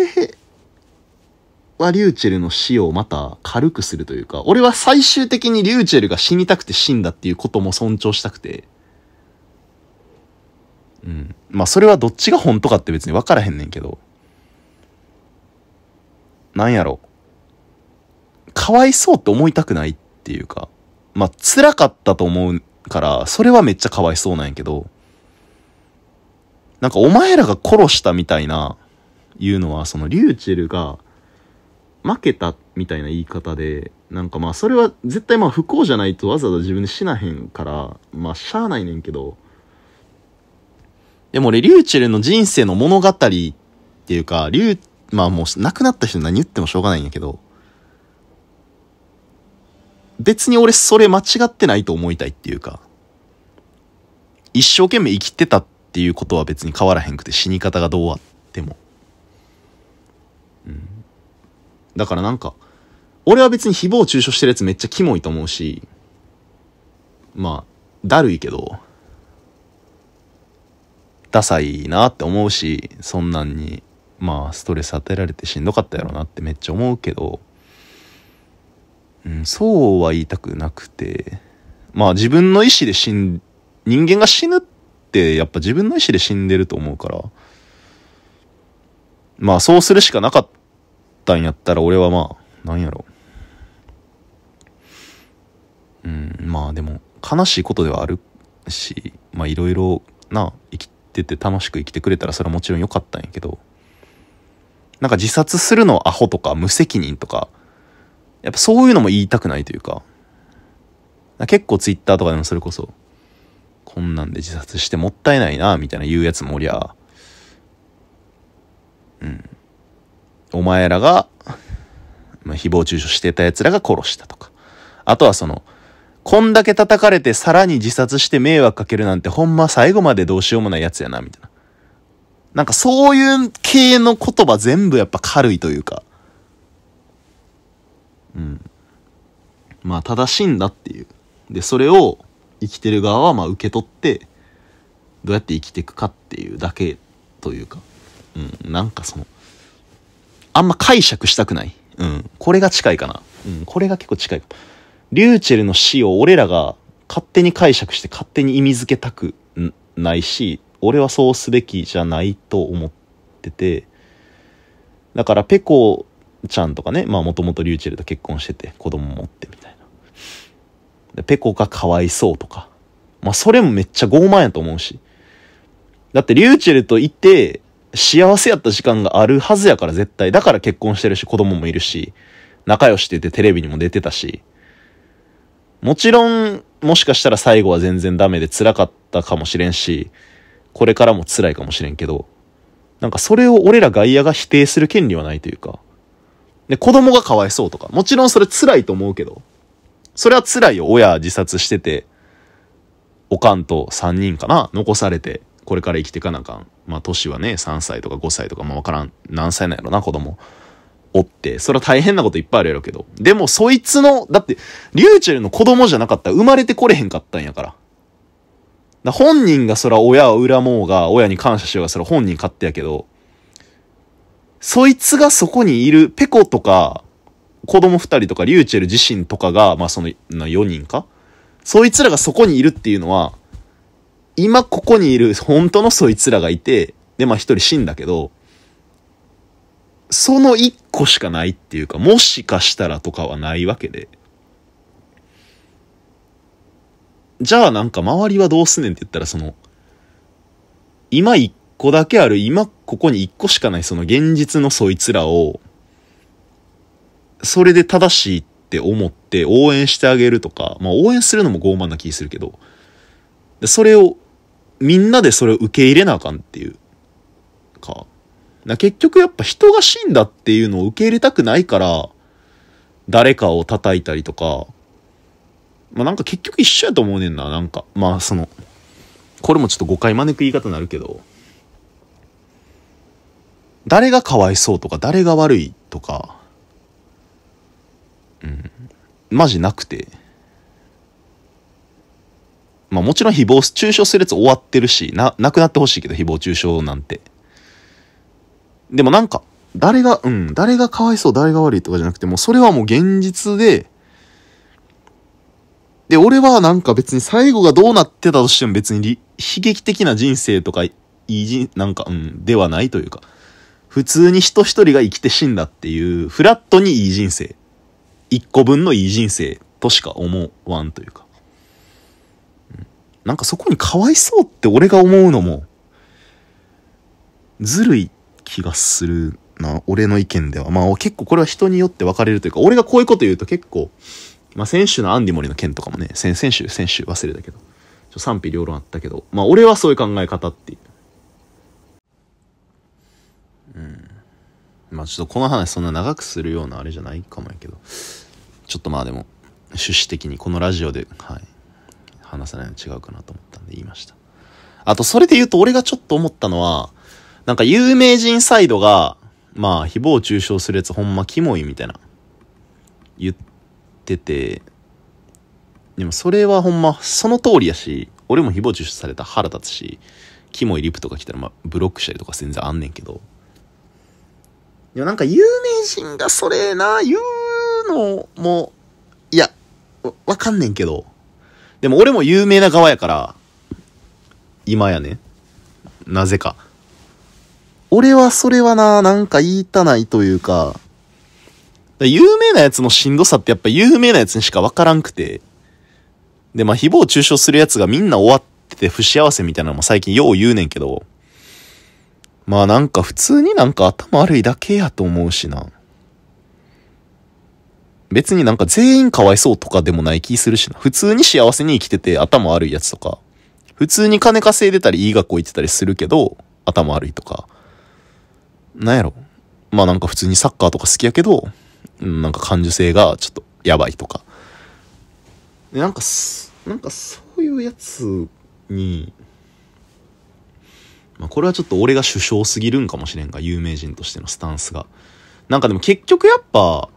はリューチェルの死をまた軽くするというか、俺は最終的にリューチェルが死にたくて死んだっていうことも尊重したくて、うん。まあそれはどっちが本当かって別に分からへんねんけど、なんやろかわいそうって思いたくないっていうか、まあ、辛かったと思うから、それはめっちゃかわいそうなんやけど、なんかお前らが殺したみたいな、いうのは、そのリューチェルが負けたみたいな言い方で、なんかまあそれは絶対まあ不幸じゃないとわざわざ自分で死なへんから、まあしゃあないねんけど、でも俺、リューチェルの人生の物語っていうか、リューまあもう亡くなった人何言ってもしょうがないんやけど、別に俺それ間違ってないと思いたいっていうか、一生懸命生きてたっていうことは別に変わらへんくて死に方がどうあっても。うん。だからなんか、俺は別に誹謗中傷してるやつめっちゃキモいと思うし、まあ、だるいけど、ダサいなって思うし、そんなんにまあストレス与えられてしんどかったやろなってめっちゃ思うけど、うん、そうは言いたくなくてまあ自分の意思で死ん人間が死ぬってやっぱ自分の意思で死んでると思うからまあそうするしかなかったんやったら俺はまあなんやろうんまあでも悲しいことではあるしまあいろいろな生きてて楽しく生きてくれたらそれはもちろん良かったんやけどなんか自殺するのはアホとか無責任とか、やっぱそういうのも言いたくないというか、か結構ツイッターとかでもそれこそ、こんなんで自殺してもったいないな、みたいな言うやつもおりゃ、うん。お前らが、まあ、誹謗中傷してた奴らが殺したとか。あとはその、こんだけ叩かれてさらに自殺して迷惑かけるなんてほんま最後までどうしようもないやつやな、みたいな。なんかそういう系の言葉全部やっぱ軽いというか。うん。まあ正しいんだっていう。で、それを生きてる側はまあ受け取って、どうやって生きていくかっていうだけというか。うん、なんかその、あんま解釈したくない。うん。これが近いかな。うん。これが結構近い。リューチェルの死を俺らが勝手に解釈して勝手に意味づけたくないし、俺はそうすべきじゃないと思ってて、だからペコちゃんとかね、まあもともとリューチェルと結婚してて、子供持ってみたいな。ペコがかわいそうとか。まあそれもめっちゃ傲慢やと思うし。だってリューチェルといて、幸せやった時間があるはずやから絶対。だから結婚してるし、子供もいるし、仲良しって言ってテレビにも出てたし。もちろん、もしかしたら最後は全然ダメで辛かったかもしれんし、これからも辛いかもしれんけど、なんかそれを俺ら外野が否定する権利はないというか、で、子供がかわいそうとか、もちろんそれ辛いと思うけど、それは辛いよ。親自殺してて、おかんと3人かな、残されて、これから生きていかなあかん。まあ、年はね、3歳とか5歳とか、まあ、わからん、何歳なんやろな、子供。おって、それは大変なこといっぱいあるやろうけど。でも、そいつの、だって、リューチェルの子供じゃなかったら生まれてこれへんかったんやから。だ本人がそら親を恨もうが、親に感謝しようが、そら本人勝手やけど、そいつがそこにいる、ペコとか、子供二人とか、リューチェル自身とかが、まあその、4人かそいつらがそこにいるっていうのは、今ここにいる本当のそいつらがいて、でまあ一人死んだけど、その一個しかないっていうか、もしかしたらとかはないわけで。じゃあなんか周りはどうすんねんって言ったらその、今一個だけある、今ここに一個しかないその現実のそいつらを、それで正しいって思って応援してあげるとか、まあ応援するのも傲慢な気するけど、それを、みんなでそれを受け入れなあかんっていうか。か結局やっぱ人が死んだっていうのを受け入れたくないから、誰かを叩いたりとか、まあ、なんか結局一緒やと思うねんな、なんか。まあ、その、これもちょっと誤解招く言い方になるけど、誰がかわいそうとか、誰が悪いとか、うん、マジなくて。まあもちろん誹謗中傷するやつ終わってるし、な、なくなってほしいけど、誹謗中傷なんて。でもなんか、誰が、うん、誰がかわいそう、誰が悪いとかじゃなくて、もうそれはもう現実で、で、俺はなんか別に最後がどうなってたとしても別に悲劇的な人生とか、いい人、なんか、うん、ではないというか、普通に人一人が生きて死んだっていう、フラットにいい人生。一個分のいい人生としか思わんというか。なんかそこにかわいそうって俺が思うのも、ずるい気がするな、俺の意見では。まあ結構これは人によって分かれるというか、俺がこういうこと言うと結構、まあ、先週のアンディモリの件とかもね、先、先週、先週忘れたけど、ちょ賛否両論あったけど、まあ、俺はそういう考え方っていう。うん。まあ、ちょっとこの話そんな長くするようなあれじゃないかもやけど、ちょっとまあでも、趣旨的にこのラジオで、はい、話さないの違うかなと思ったんで言いました。あと、それで言うと俺がちょっと思ったのは、なんか有名人サイドが、まあ、誹謗中傷するやつほんまキモいみたいな、言って、ってて、でもそれはほんま、その通りやし、俺も誹謗中傷された腹立つし、キモいリプとか来たら、まあ、ブロックしたりとか全然あんねんけど。でもなんか有名人がそれな、言うのも、いや、わかんねんけど。でも俺も有名な側やから、今やね。なぜか。俺はそれはな、なんか言いたないというか、有名なやつのしんどさってやっぱ有名なやつにしかわからんくて。で、まあ、誹謗中傷するやつがみんな終わってて不幸せみたいなのも最近よう言うねんけど。まあなんか普通になんか頭悪いだけやと思うしな。別になんか全員かわいそうとかでもない気するしな。普通に幸せに生きてて頭悪いやつとか。普通に金稼いでたりいい学校行ってたりするけど、頭悪いとか。なんやろ。まあなんか普通にサッカーとか好きやけど、なんか感受性がちょっとやばいとか。なんか、なんかそういうやつに、まあ、これはちょっと俺が首相すぎるんかもしれんが、有名人としてのスタンスが。なんかでも結局やっぱ、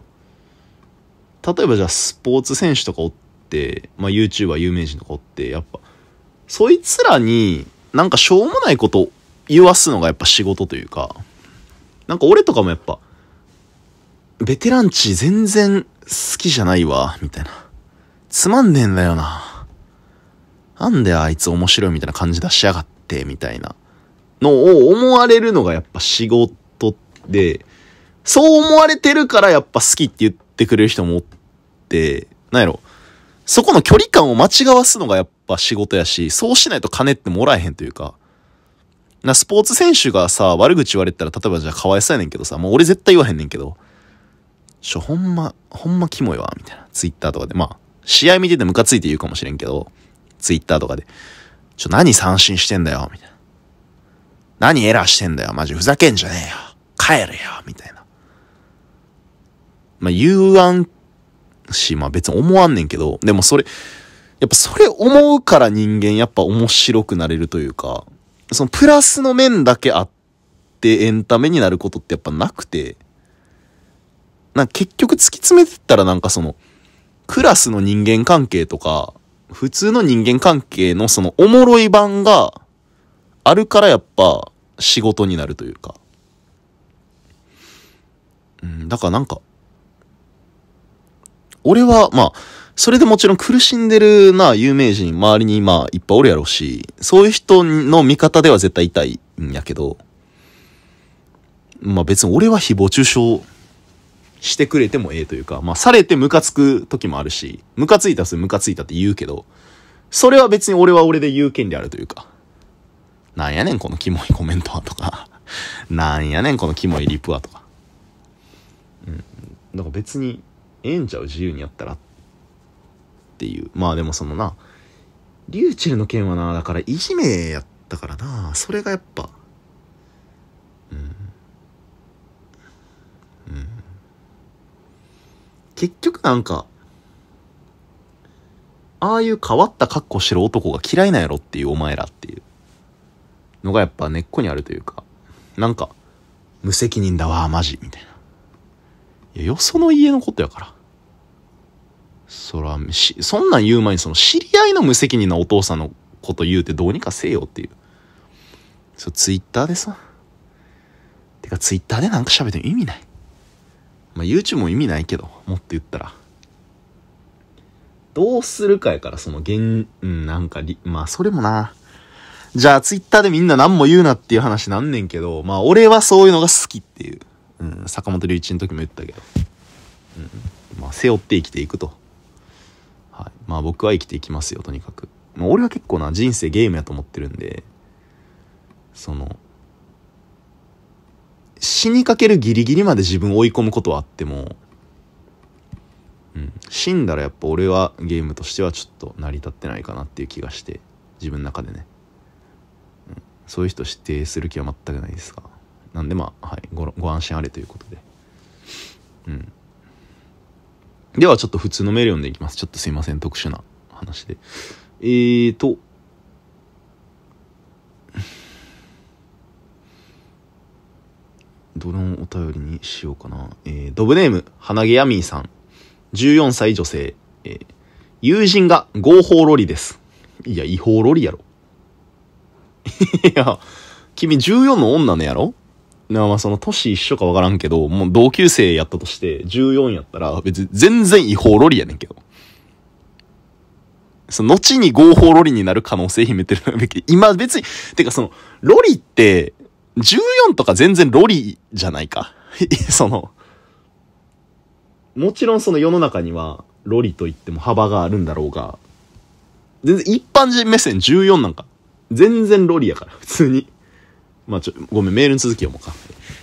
例えばじゃあスポーツ選手とかおって、まあ YouTuber 有名人とかおって、やっぱ、そいつらになんかしょうもないこと言わすのがやっぱ仕事というか、なんか俺とかもやっぱ、ベテランチ全然好きじゃないわ、みたいな。つまんねえんだよな。なんであいつ面白いみたいな感じ出しやがって、みたいなのを思われるのがやっぱ仕事で、そう思われてるからやっぱ好きって言ってくれる人もおって、なんやろ。そこの距離感を間違わすのがやっぱ仕事やし、そうしないと金ってもらえへんというか。な、スポーツ選手がさ、悪口言われたら、例えばじゃあかわいそうやねんけどさ、もう俺絶対言わへんねんけど、ちょ、ほんま、ほんまキモいわ、みたいな。ツイッターとかで。まあ、試合見ててムカついて言うかもしれんけど、ツイッターとかで。ちょ、何三振してんだよ、みたいな。何エラーしてんだよ、マジふざけんじゃねえよ。帰れよ、みたいな。まあ、言わんし、まあ別に思わんねんけど、でもそれ、やっぱそれ思うから人間やっぱ面白くなれるというか、そのプラスの面だけあってエンタメになることってやっぱなくて、なんか結局突き詰めてったらなんかその、クラスの人間関係とか、普通の人間関係のそのおもろい版があるからやっぱ仕事になるというか。うん、だからなんか、俺は、まあ、それでもちろん苦しんでるな、有名人、周りにまあ、いっぱいおるやろうし、そういう人の味方では絶対痛いんやけど、まあ別に俺は誹謗中傷してくれてもええというか、まあ、されてムカつく時もあるし、ムカついたすムカついたって言うけど、それは別に俺は俺で言う権利あるというか、なんやねんこのキモいコメントはとか、なんやねんこのキモいリプはとか。うん。だから別に、ええんちゃう自由にやったらっていう。まあでもそのな、リューチェルの件はな、だからいじめやったからな、それがやっぱ、結局なんか、ああいう変わった格好してる男が嫌いなんやろっていうお前らっていうのがやっぱ根っこにあるというか、なんか、無責任だわ、マジ、みたいな。いや、よその家のことやから。そら、し、そんなん言う前にその知り合いの無責任なお父さんのこと言うてどうにかせよっていう。そう、ツイッターでさ。てか、ツイッターでなんか喋っても意味ない。まあ、YouTube も意味ないけど、もっと言ったら。どうするかやから、そのん、うん、なんかり、まあ、それもな。じゃあ、Twitter でみんな何も言うなっていう話なんねんけど、まあ、俺はそういうのが好きっていう。うん、坂本龍一の時も言ったけど。うん。まあ、背負って生きていくと。はい。まあ、僕は生きていきますよ、とにかく。まあ、俺は結構な、人生ゲームやと思ってるんで、その、死にかけるギリギリまで自分を追い込むことはあっても、うん、死んだらやっぱ俺はゲームとしてはちょっと成り立ってないかなっていう気がして自分の中でね、うん、そういう人指定する気は全くないですがなんでまあ、はい、ごご安心あれということでうんではちょっと普通のメール読んでいきますちょっとすいません特殊な話でえーとどのお便りにしようかな。えー、ドブネーム、花毛ヤミーさん。14歳女性。えー、友人が合法ロリです。いや、違法ロリやろ。いや、君14の女ねやろなまあその年一緒かわからんけど、もう同級生やったとして14やったら別に全然違法ロリやねんけど。その後に合法ロリになる可能性秘めてるべき。今別に、てかその、ロリって14とか全然ロリじゃないか。その、もちろんその世の中にはロリといっても幅があるんだろうが、全然一般人目線14なんか、全然ロリやから、普通に。まあちょ、ごめん、メールの続き読もうか。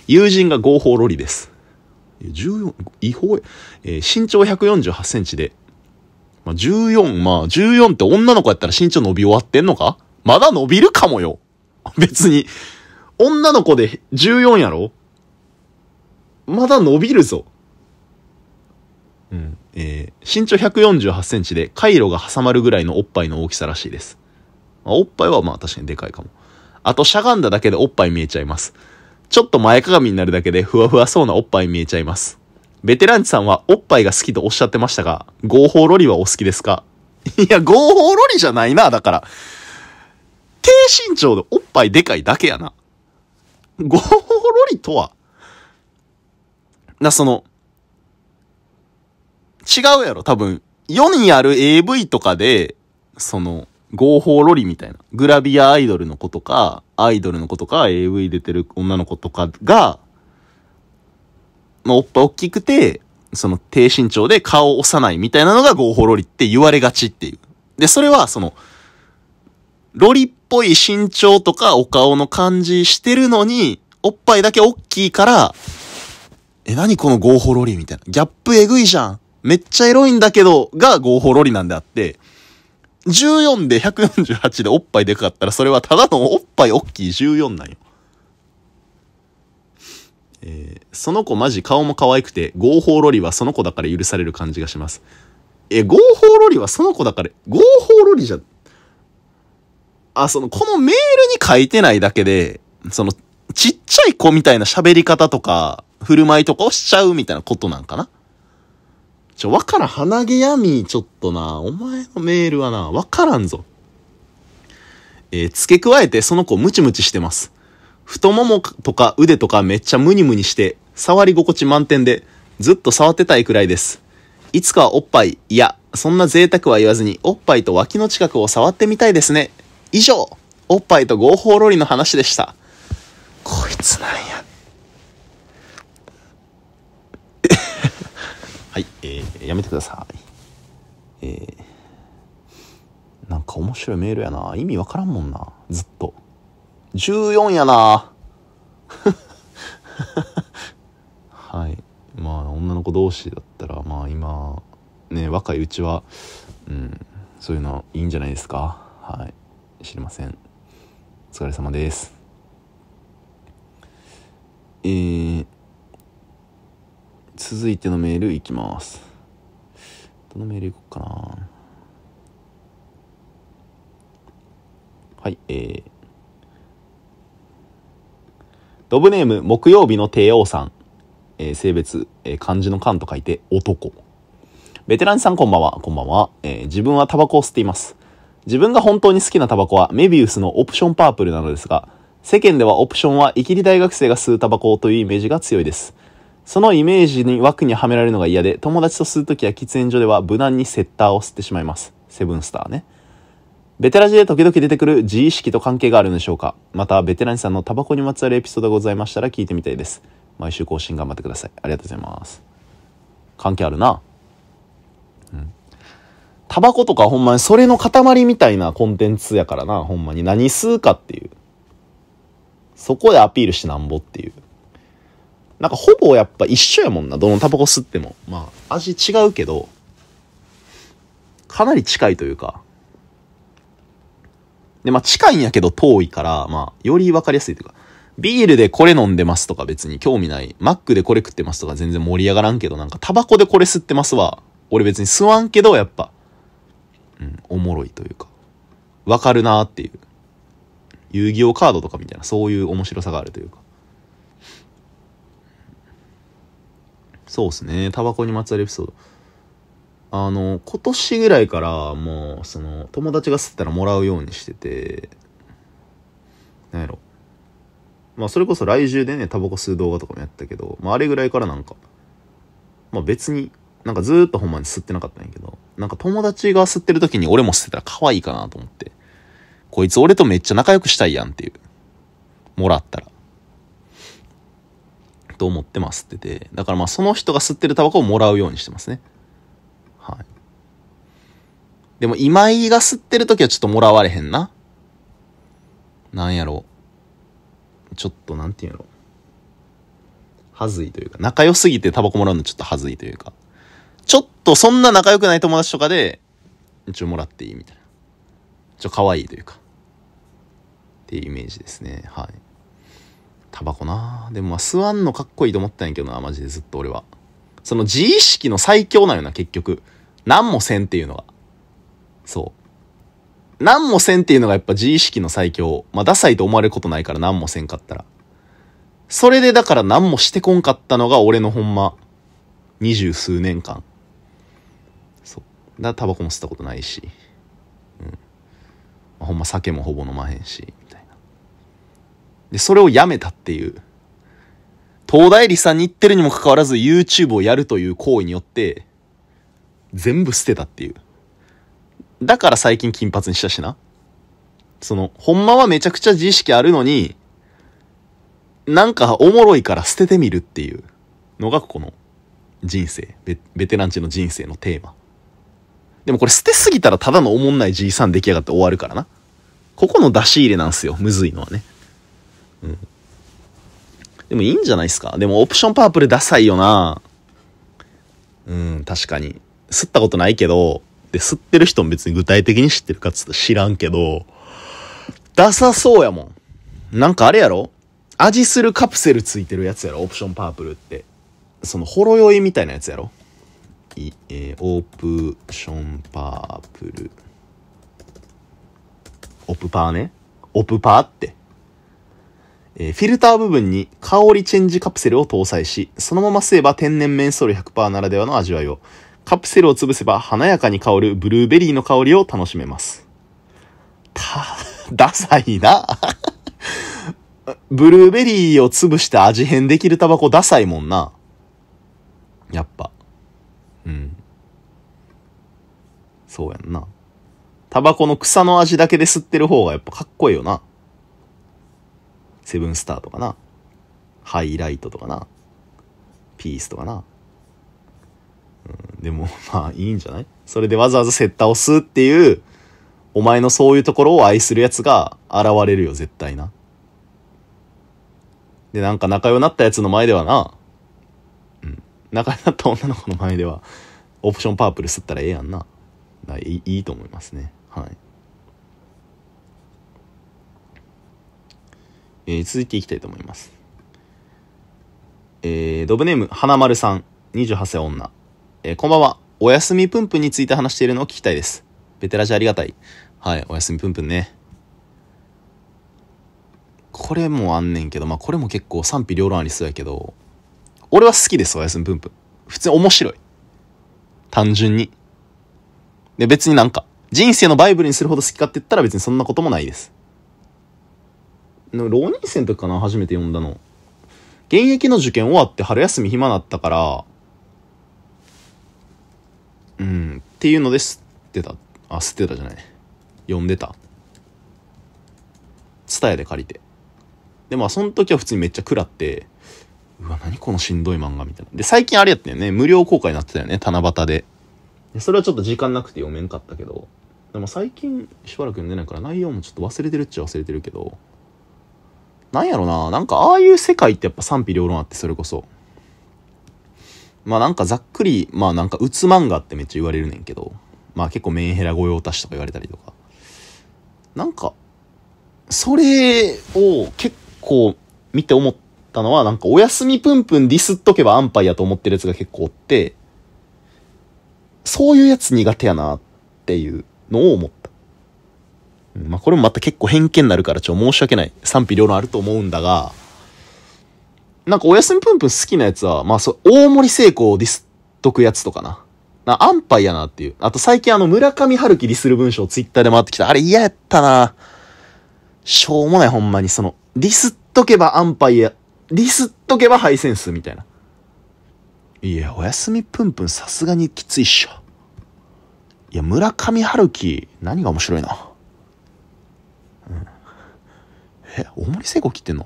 友人が合法ロリです。14、違法や。えー、身長148センチで、まあ、14、まあ、14って女の子やったら身長伸び終わってんのかまだ伸びるかもよ。別に。女の子で14やろまだ伸びるぞ。うん。えー、身長148センチで、回路が挟まるぐらいのおっぱいの大きさらしいです。まあ、おっぱいはまあ確かにでかいかも。あと、しゃがんだだけでおっぱい見えちゃいます。ちょっと前かがみになるだけで、ふわふわそうなおっぱい見えちゃいます。ベテランチさんはおっぱいが好きとおっしゃってましたが、合法ロリはお好きですかいや、合法ロリじゃないな、だから。低身長でおっぱいでかいだけやな。ごろりとは、な、その、違うやろ、多分。世にある AV とかで、その、合法ロリみたいな。グラビアアイドルの子とか、アイドルの子とか、AV 出てる女の子とかが、まあ、おっぱ大きくて、その低身長で顔を押さないみたいなのが合法ロリって言われがちっていう。で、それはその、ロリっぽい身長とかお顔の感じしてるのに、おっぱいだけ大きいから、え、何この合法ロリみたいな。ギャップえぐいじゃん。めっちゃエロいんだけど、が合法ロリなんであって、14で148でおっぱいでかかったら、それはただのおっぱい大きい14なんよ。えー、その子マジ顔も可愛くて、合法ロリはその子だから許される感じがします。え、合法ロリはその子だから、合法ロリじゃあ、その、このメールに書いてないだけで、その、ちっちゃい子みたいな喋り方とか、振る舞いとかをしちゃうみたいなことなんかなちょ、わからん。鼻毛闇、ちょっとな、お前のメールはな、わからんぞ。えー、付け加えてその子ムチムチしてます。太ももとか腕とかめっちゃムニムニして、触り心地満点で、ずっと触ってたいくらいです。いつかはおっぱい、いや、そんな贅沢は言わずに、おっぱいと脇の近くを触ってみたいですね。以上、おっぱいと合法ロリの話でした。こいつなんや。はい、えー、やめてください。えー、なんか面白いメールやな。意味わからんもんな。ずっと。14やな。はい。まあ、女の子同士だったら、まあ今、ね、若いうちは、うん、そういうのいいんじゃないですか。はい。知りませんお疲れ様ですえー、続いてのメールいきますどのメールいこうかなはいえー、ドブネーム木曜日の帝王さん、えー、性別、えー、漢字の漢と書いて男ベテランさんこんばんはこんばんは、えー、自分はタバコを吸っています自分が本当に好きなタバコはメビウスのオプションパープルなのですが、世間ではオプションはイキリ大学生が吸うタバコというイメージが強いです。そのイメージに枠にはめられるのが嫌で、友達と吸うときや喫煙所では無難にセッターを吸ってしまいます。セブンスターね。ベテラジで時々出てくる自意識と関係があるんでしょうかまた、ベテランさんのタバコにまつわるエピソードがございましたら聞いてみたいです。毎週更新頑張ってください。ありがとうございます。関係あるな。タバコとかほんまにそれの塊みたいなコンテンツやからな、ほんまに。何吸うかっていう。そこでアピールしなんぼっていう。なんかほぼやっぱ一緒やもんな、どのタバコ吸っても。まあ、味違うけど、かなり近いというか。で、まあ近いんやけど遠いから、まあ、より分かりやすいというか。ビールでこれ飲んでますとか別に興味ない。マックでこれ食ってますとか全然盛り上がらんけど、なんかタバコでこれ吸ってますわ。俺別に吸わんけど、やっぱ。うん、おもろいというか、わかるなっていう。遊戯王カードとかみたいな、そういう面白さがあるというか。そうっすね、タバコにまつわるエピソード。あの、今年ぐらいからもう、その、友達が吸ったらもらうようにしてて、なんやろ。まあ、それこそ来週でね、タバコ吸う動画とかもやったけど、まあ、あれぐらいからなんか、まあ別になんかずっとほんまに吸ってなかったんやけど、なんか友達が吸ってる時に俺も吸ってたら可愛いかなと思って。こいつ俺とめっちゃ仲良くしたいやんっていう。もらったら。と思ってますってて。だからまあその人が吸ってるタバコをもらうようにしてますね。はい。でも今井が吸ってる時はちょっともらわれへんな。なんやろう。ちょっとなんていうやろ。はずいというか、仲良すぎてタバコもらうのちょっとはずいというか。ちょっとそんな仲良くない友達とかで、一応もらっていいみたいな。ちょ、可愛いというか。っていうイメージですね。はい。タバコなでもまあ、吸わんのかっこいいと思ったんやけどな、マジでずっと俺は。その自意識の最強なんよな、結局。何もせんっていうのが。そう。何もせんっていうのがやっぱ自意識の最強。まあ、ダサいと思われることないから何もせんかったら。それでだから何もしてこんかったのが俺のほんま、二十数年間。だタバコも吸ったことないし、うん、ほんま酒もほぼ飲まへんしみたいなでそれをやめたっていう東大理さんに行ってるにもかかわらず YouTube をやるという行為によって全部捨てたっていうだから最近金髪にしたしなそのほんまはめちゃくちゃ自意識あるのになんかおもろいから捨ててみるっていうのがこの人生ベベテランチの人生のテーマでもこれ捨てすぎたらただのおもんないじいさん出来上がって終わるからな。ここの出し入れなんすよ。むずいのはね。うん。でもいいんじゃないですか。でもオプションパープルダサいよなうん、確かに。吸ったことないけど、で、吸ってる人も別に具体的に知ってるかっつったら知らんけど、ダサそうやもん。なんかあれやろ味するカプセルついてるやつやろオプションパープルって。その、ほろ酔いみたいなやつやろい、えー、オープションパープル。オプパーね。オプパーって。えー、フィルター部分に香りチェンジカプセルを搭載し、そのまま吸えば天然メンソール100%ならではの味わいを、カプセルを潰せば華やかに香るブルーベリーの香りを楽しめます。た、ダサいな。ブルーベリーを潰して味変できるタバコダサいもんな。やっぱ。うんそうやんなタバコの草の味だけで吸ってる方がやっぱかっこいいよなセブンスターとかなハイライトとかなピースとかな、うん、でも まあいいんじゃないそれでわざわざセッターを吸うっていうお前のそういうところを愛する奴が現れるよ絶対なでなんか仲良くなった奴の前ではななかなか女の子の前ではオプションパープル吸ったらええやんな。だいいいと思いますね。はい。えー、続いていきたいと思います。えー、ドブネーム、花丸さん、28歳女。えー、こんばんは。おやすみぷんぷんについて話しているのを聞きたいです。ベテラジありがたい。はい、おやすみぷんぷんね。これもあんねんけど、まあこれも結構賛否両論ありそうやけど、俺は好きです、おやすみぷんぷん。普通に面白い。単純に。で、別になんか、人生のバイブルにするほど好きかって言ったら別にそんなこともないです。浪人生の時かな、初めて読んだの。現役の受験終わって春休み暇だったから、うん、っていうので吸ってた。あ、吸ってたじゃない。読んでた。伝えで借りて。で、も、あ、その時は普通にめっちゃ食らって、うわ、何このしんどい漫画みたいな。で、最近あれやったよね。無料公開になってたよね。七夕で。でそれはちょっと時間なくて読めんかったけど。でも最近しばらく読んでないから内容もちょっと忘れてるっちゃ忘れてるけど。なんやろな。なんかああいう世界ってやっぱ賛否両論あって、それこそ。まあなんかざっくり、まあなんかうつ漫画ってめっちゃ言われるねんけど。まあ結構メンヘラ御用達とか言われたりとか。なんか、それを結構見て思っったのは、なんか、おやすみぷんぷんディスっとけばアンパイやと思ってるやつが結構おって、そういうやつ苦手やなっていうのを思った。うん、まあ、これもまた結構偏見になるから、ちょ、申し訳ない。賛否両論あると思うんだが、なんか、おやすみぷんぷん好きなやつは、まあ、そう、大森成功をディスっとくやつとかな。な、パイやなっていう。あと、最近あの、村上春樹ディスる文章をツイッターで回ってきた。あれ嫌やったなしょうもない、ほんまに。その、ディスっとけばアンパイや、リスっとけばハイセンスみたいな。いや、おやすみぷんぷんさすがにきついっしょ。いや、村上春樹、何が面白いな。うん。え、大森聖子切ってんの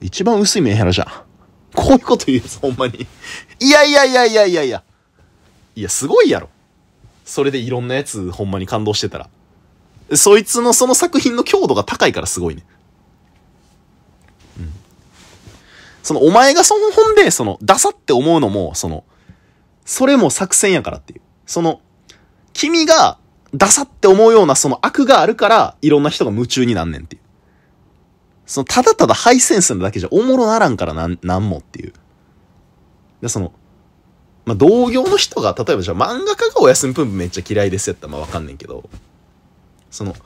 一番薄いメンヘラじゃん。こういうこと言うぞ、ほんまに。いやいやいやいやいやいや。いや、すごいやろ。それでいろんなやつ、ほんまに感動してたら。そいつのその作品の強度が高いからすごいね。そのお前がその本で、その、ダサって思うのも、その、それも作戦やからっていう。その、君がダサって思うようなその悪があるから、いろんな人が夢中になんねんっていう。その、ただただハイセンスなだけじゃおもろならんからなん、なんもっていう。で、その、まあ、同業の人が、例えばじゃあ漫画家がおやすみぷんぷんめっちゃ嫌いですやったらまあわかんねんけど、その、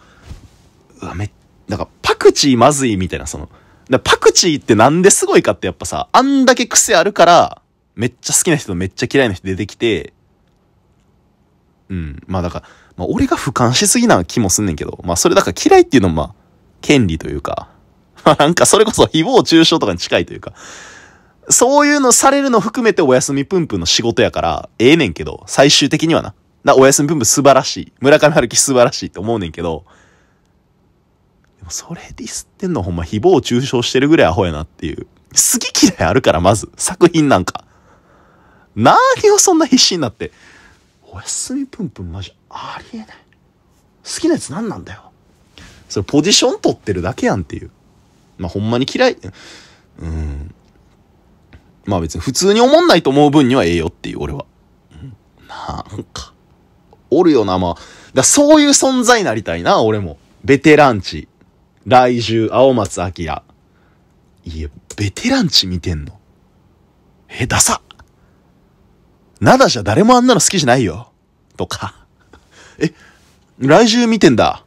うわ、め、なんかパクチーまずいみたいな、その、だパクチーってなんですごいかってやっぱさ、あんだけ癖あるから、めっちゃ好きな人とめっちゃ嫌いな人出てきて、うん。まあだから、まあ俺が俯瞰しすぎな気もすんねんけど、まあそれだから嫌いっていうのもまあ、権利というか、まあなんかそれこそ誹謗中傷とかに近いというか、そういうのされるの含めておやすみぷんぷんの仕事やから、ええねんけど、最終的にはな。おやすみぷんぷん素晴らしい。村上春樹素晴らしいと思うねんけど、それディスってんのほんま誹謗中傷してるぐらいアホやなっていう。好き嫌いあるから、まず。作品なんか。何をそんな必死になって。おやすみぷんぷんマジありえない。好きなやつ何なんだよ。それポジション取ってるだけやんっていう。まあ、ほんまに嫌い。うん。まあ別に普通に思んないと思う分にはええよっていう、俺は。なんか、おるよな、まあ。だそういう存在になりたいな、俺も。ベテランチ。来週、青松明。いや、ベテランチ見てんの。え、ダサなだじゃ誰もあんなの好きじゃないよ。とか。え、来週見てんだ。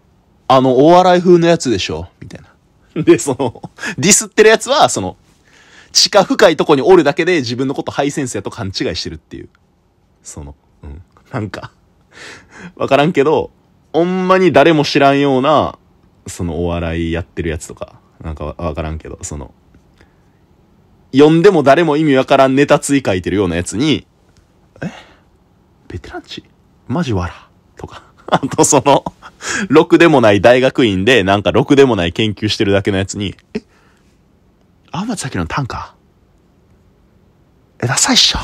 あの、お笑い風のやつでしょみたいな。で、その、ディスってるやつは、その、地下深いとこにおるだけで自分のことハイセンスやと勘違いしてるっていう。その、うん。なんかわからんけど、ほんまに誰も知らんような、そのお笑いやってるやつとか、なんかわからんけど、その、読んでも誰も意味わからんネタつい書いてるようなやつに、えベテランチマジ笑とか。あとその、ろくでもない大学院で、なんかろくでもない研究してるだけのやつに、え青松崎の短歌え、ダサいっしょ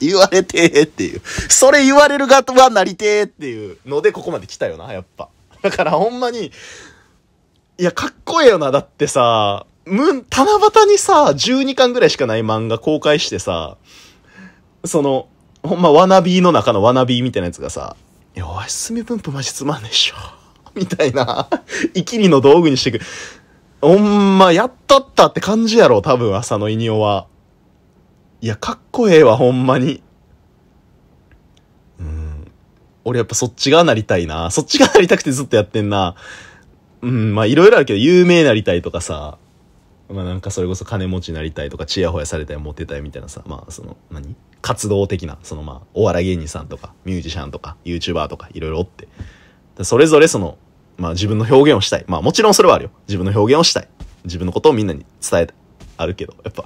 言われてーっていう。それ言われる側はなりてーっていうので、ここまで来たよな、やっぱ。だからほんまに、いや、かっこええよな。だってさ、むん、七夕にさ、12巻ぐらいしかない漫画公開してさ、その、ほんま、ワナビーの中のワナビーみたいなやつがさ、いや、おやすみ分布マジつまんでしょ。みたいな、生きりの道具にしてく。ほんま、やったったって感じやろ、多分、朝のイニオは。いや、かっこええわ、ほんまに。俺やっぱそっち側なりたいな。そっち側なりたくてずっとやってんな。うん、まあいろいろあるけど、有名なりたいとかさ、まあなんかそれこそ金持ちになりたいとか、ちやほやされたりモテたいみたいなさ、まあその、何活動的な、そのまあ、お笑い芸人さんとか、ミュージシャンとか、YouTuber とか、いろいろおって。それぞれその、まあ自分の表現をしたい。まあもちろんそれはあるよ。自分の表現をしたい。自分のことをみんなに伝えたい。あるけど、やっぱ、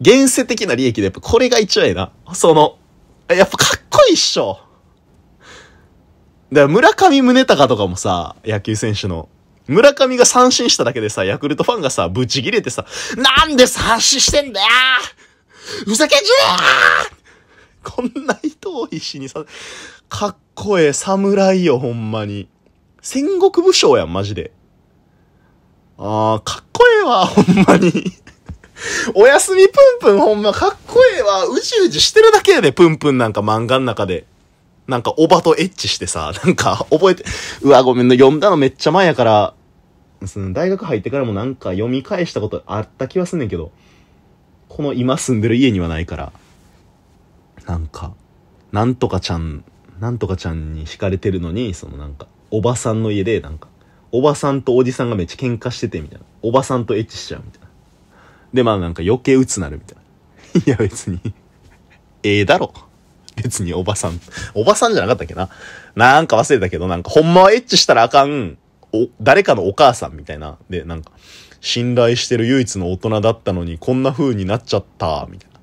現世的な利益でやっぱこれが一番やな。その、やっぱかっこいいっしょ。だから村上宗隆とかもさ、野球選手の、村上が三振しただけでさ、ヤクルトファンがさ、ブチギレてさ、なんで三振してんだよふざけんじゃこんな人を必死にさ、かっこええ侍よ、ほんまに。戦国武将やん、マジで。あー、かっこええわ、ほんまに。おやすみぷんぷんほんまかっこええわ。うじうじしてるだけやで、ぷんぷんなんか漫画の中で。なんか、おばとエッチしてさ、なんか、覚えて、うわ、ごめんね、読んだのめっちゃ前やから、その、大学入ってからもなんか読み返したことあった気はすんねんけど、この今住んでる家にはないから、なんか、なんとかちゃん、なんとかちゃんに惹かれてるのに、そのなんか、おばさんの家で、なんか、おばさんとおじさんがめっちゃ喧嘩してて、みたいな。おばさんとエッチしちゃう、みたいな。で、まあなんか余計鬱なる、みたいな。いや、別にええだろ。別におばさん、おばさんじゃなかったっけな。なんか忘れたけど、なんかほんまはエッチしたらあかん、お、誰かのお母さんみたいな。で、なんか、信頼してる唯一の大人だったのにこんな風になっちゃった、みたいな。い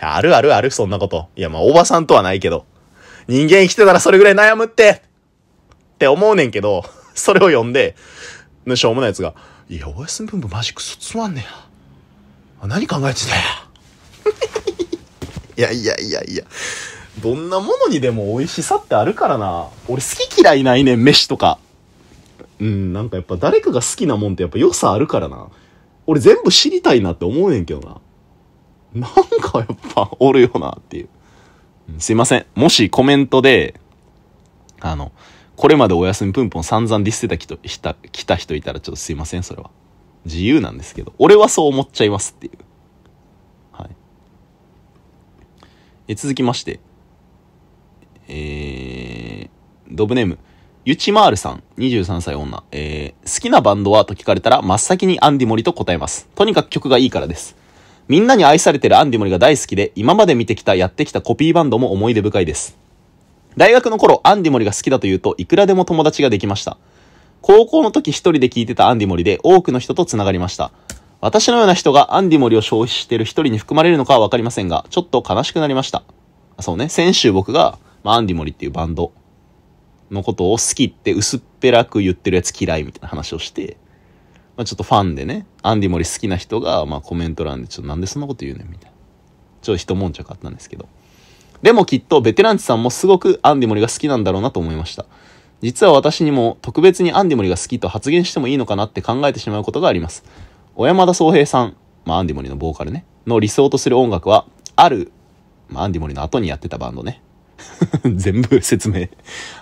や、あるあるある、そんなこと。いや、まあ、おばさんとはないけど。人間生きてたらそれぐらい悩むってって思うねんけど、それを読んで、しょうもないやつが、いや、おやすみ文部マジクソつまんねや。何考えてた や。いやいやいやいや。どんなものにでも美味しさってあるからな。俺好き嫌いないねん、飯とか。うん、なんかやっぱ誰かが好きなもんってやっぱ良さあるからな。俺全部知りたいなって思うねんけどな。なんかやっぱおるよなっていう。すいません。もしコメントで、あの、これまでおやすみぷんぷん散々ディスってた人、来た、来た人いたらちょっとすいません、それは。自由なんですけど。俺はそう思っちゃいますっていう。はい。え、続きまして。えー、ドブネーム、ゆちまーるさん、23歳女。えー、好きなバンドはと聞かれたら真っ先にアンディモリと答えます。とにかく曲がいいからです。みんなに愛されてるアンディモリが大好きで、今まで見てきたやってきたコピーバンドも思い出深いです。大学の頃、アンディモリが好きだというといくらでも友達ができました。高校の時一人で聴いてたアンディモリで多くの人と繋がりました。私のような人がアンディモリを消費してる一人に含まれるのかはわかりませんが、ちょっと悲しくなりました。そうね、先週僕が、まあ、アンディ・モリっていうバンドのことを好きって薄っぺらく言ってるやつ嫌いみたいな話をして、まあ、ちょっとファンでね、アンディ・モリ好きな人が、まあ、コメント欄で、ちょっとなんでそんなこと言うねんみたいな。ちょっと一悶着あったんですけど。でもきっと、ベテランチさんもすごくアンディ・モリが好きなんだろうなと思いました。実は私にも特別にアンディ・モリが好きと発言してもいいのかなって考えてしまうことがあります。小山田宗平さん、まあ、アンディ・モリのボーカルね、の理想とする音楽は、ある、まあ、アンディ・モリの後にやってたバンドね、全部説明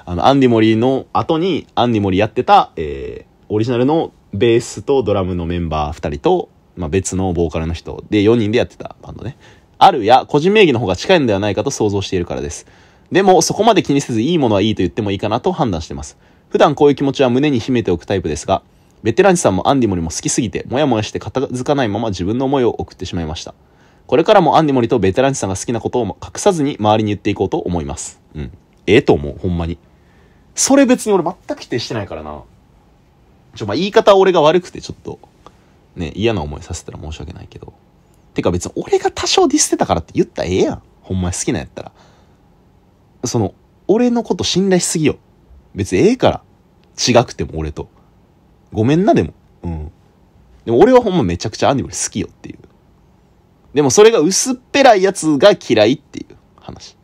あの、アンディ・モリーの後に、アンディ・モリやってた、えー、オリジナルのベースとドラムのメンバー2人と、まあ、別のボーカルの人で4人でやってたバンドね。あるや個人名義の方が近いのではないかと想像しているからです。でも、そこまで気にせずいいものはいいと言ってもいいかなと判断してます。普段こういう気持ちは胸に秘めておくタイプですが、ベテランさんもアンディモリも好きすぎて、もやもやして片付かないまま自分の思いを送ってしまいました。これからもアンディモリとベテランさんが好きなことを隠さずに周りに言っていこうと思います。うん。ええー、と思う、ほんまに。それ別に俺全く否定してないからな。ちょ、まあ、言い方俺が悪くてちょっと、ね、嫌な思いさせたら申し訳ないけど。てか別に俺が多少ディスってたからって言ったらええやん。ほんまに好きなんやったら。その、俺のこと信頼しすぎよ。別にええから。違くても俺と。ごめんな、でも。うん。でも俺はほんまめちゃくちゃアンモリ好きよっていう。でもそれが薄っぺらいやつが嫌いっていう話。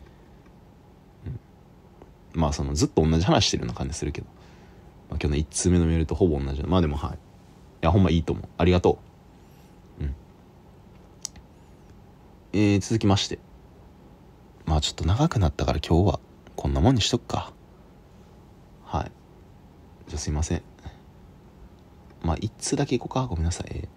うん、まあそのずっと同じ話してるような感じするけど。まあ、今日の1通目のメールとほぼ同じ。まあでもはい。いやほんまいいと思う。ありがとう。うん。えー、続きまして。まあちょっと長くなったから今日はこんなもんにしとくか。はい。じゃあすいません。まあ、一通だけ行こうか。ごめんなさい。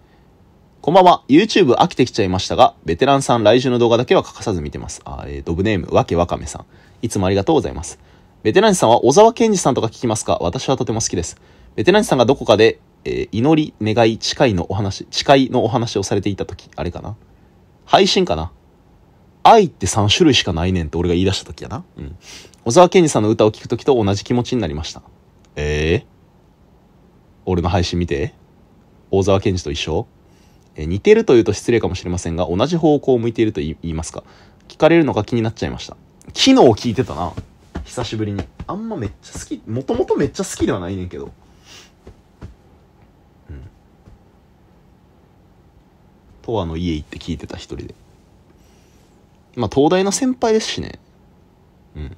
こんばんは。YouTube 飽きてきちゃいましたが、ベテランさん来週の動画だけは欠かさず見てます。あ、えー、ドブネーム、わけわかめさん。いつもありがとうございます。ベテランさんは小沢健二さんとか聞きますか私はとても好きです。ベテランさんがどこかで、えー、祈り、願い、誓いのお話、誓いのお話をされていたとき、あれかな配信かな愛って3種類しかないねんって俺が言い出したときやな。うん。小沢健二さんの歌を聴くときと同じ気持ちになりました。ええー、俺の配信見て。小沢健二と一緒え似てるというと失礼かもしれませんが、同じ方向を向いていると言いますか。聞かれるのが気になっちゃいました。昨日聞いてたな。久しぶりに。あんまめっちゃ好き、もともとめっちゃ好きではないねんけど。うん。とわの家行って聞いてた一人で。まあ、東大の先輩ですしね。うん。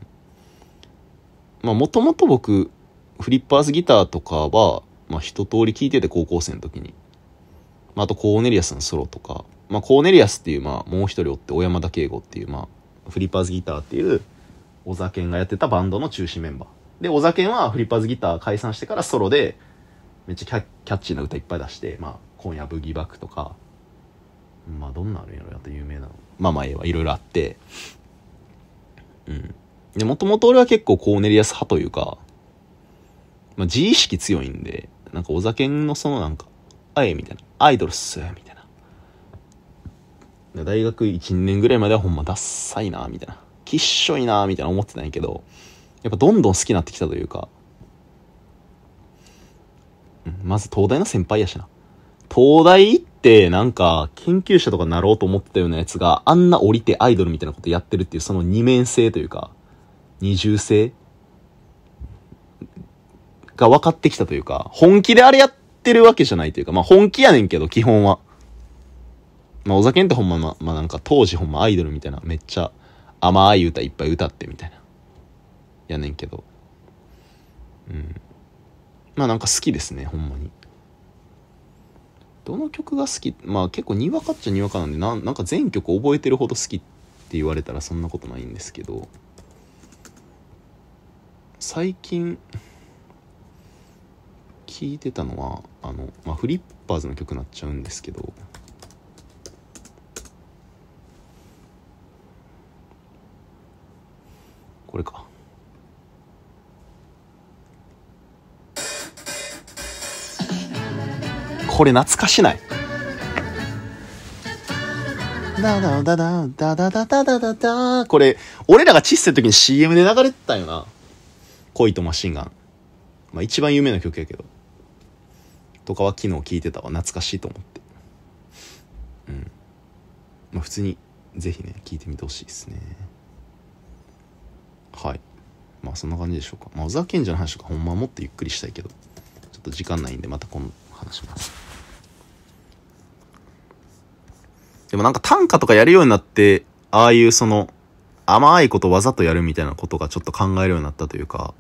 まあ、もともと僕、フリッパーズギターとかは、まあ、一通り聞いてて、高校生の時に。まあ、あとコーネリアスのソロとか、まあ、コーネリアスっていう、まあ、もう一人おって、小山田圭吾っていう、まあ、フリッパーズギターっていう、小酒健がやってたバンドの中心メンバー。で、小酒健はフリッパーズギター解散してからソロで、めっちゃキャッチーな歌いっぱい出して、まあ、今夜ブギーバックとか、まあ、どんなのやろやと有名なの。まあまあ、ええわ、いろいろあって、うん。で、もともと俺は結構コーネリアス派というか、まあ、自意識強いんで、なんか小酒健のそのなんか、あえみたいな。アイドルっす、みたいな。大学1、年ぐらいまではほんまダッサいな、みたいな。きっしょいな、みたいな思ってないけど、やっぱどんどん好きになってきたというか、まず東大の先輩やしな。東大ってなんか研究者とかなろうと思ってたようなやつがあんな降りてアイドルみたいなことやってるっていうその二面性というか、二重性が分かってきたというか、本気であれやってってるわけじゃないというか、まあ本気やねんけど、基本は。まあ、お酒ってほんま、ま、あ、なんか当時ほんまアイドルみたいな、めっちゃ甘い歌いっぱい歌ってみたいな。やねんけど。うん。まあなんか好きですね、ほんまに。どの曲が好きまあ結構にわかっちゃにわかなんでな、なんか全曲覚えてるほど好きって言われたらそんなことないんですけど、最近、弾いてたのはあの、まあ、フリッパーズの曲になっちゃうんですけどこれか。これ懐かしないこれ俺らが小さい時に CM で流れてたよな恋とマシンガンまあ一番有名な曲やけどとかは昨日聞いてたわ懐かしいと思ってうんまあ普通に是非ね聞いてみてほしいですねはいまあそんな感じでしょうかまあ小沢賢治の話とかほんまはもっとゆっくりしたいけどちょっと時間ないんでまた今度話しますでもなんか短歌とかやるようになってああいうその甘いことわざとやるみたいなことがちょっと考えるようになったというか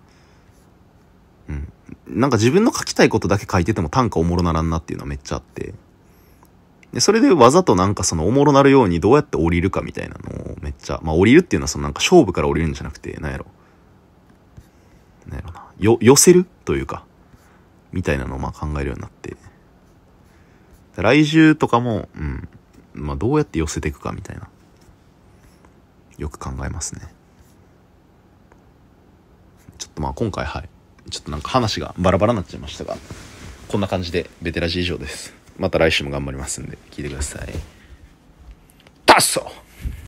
なんか自分の書きたいことだけ書いてても短歌おもろならんなっていうのはめっちゃあって。で、それでわざとなんかそのおもろなるようにどうやって降りるかみたいなのをめっちゃ、まあ降りるっていうのはそのなんか勝負から降りるんじゃなくて、なんやろ。なんやろな。よ、寄せるというか、みたいなのをまあ考えるようになって。来週とかも、うん、まあどうやって寄せていくかみたいな。よく考えますね。ちょっとまあ今回はい。ちょっとなんか話がバラバラになっちゃいましたが、こんな感じでベテラジ以上です。また来週も頑張りますんで、聞いてください。たっそ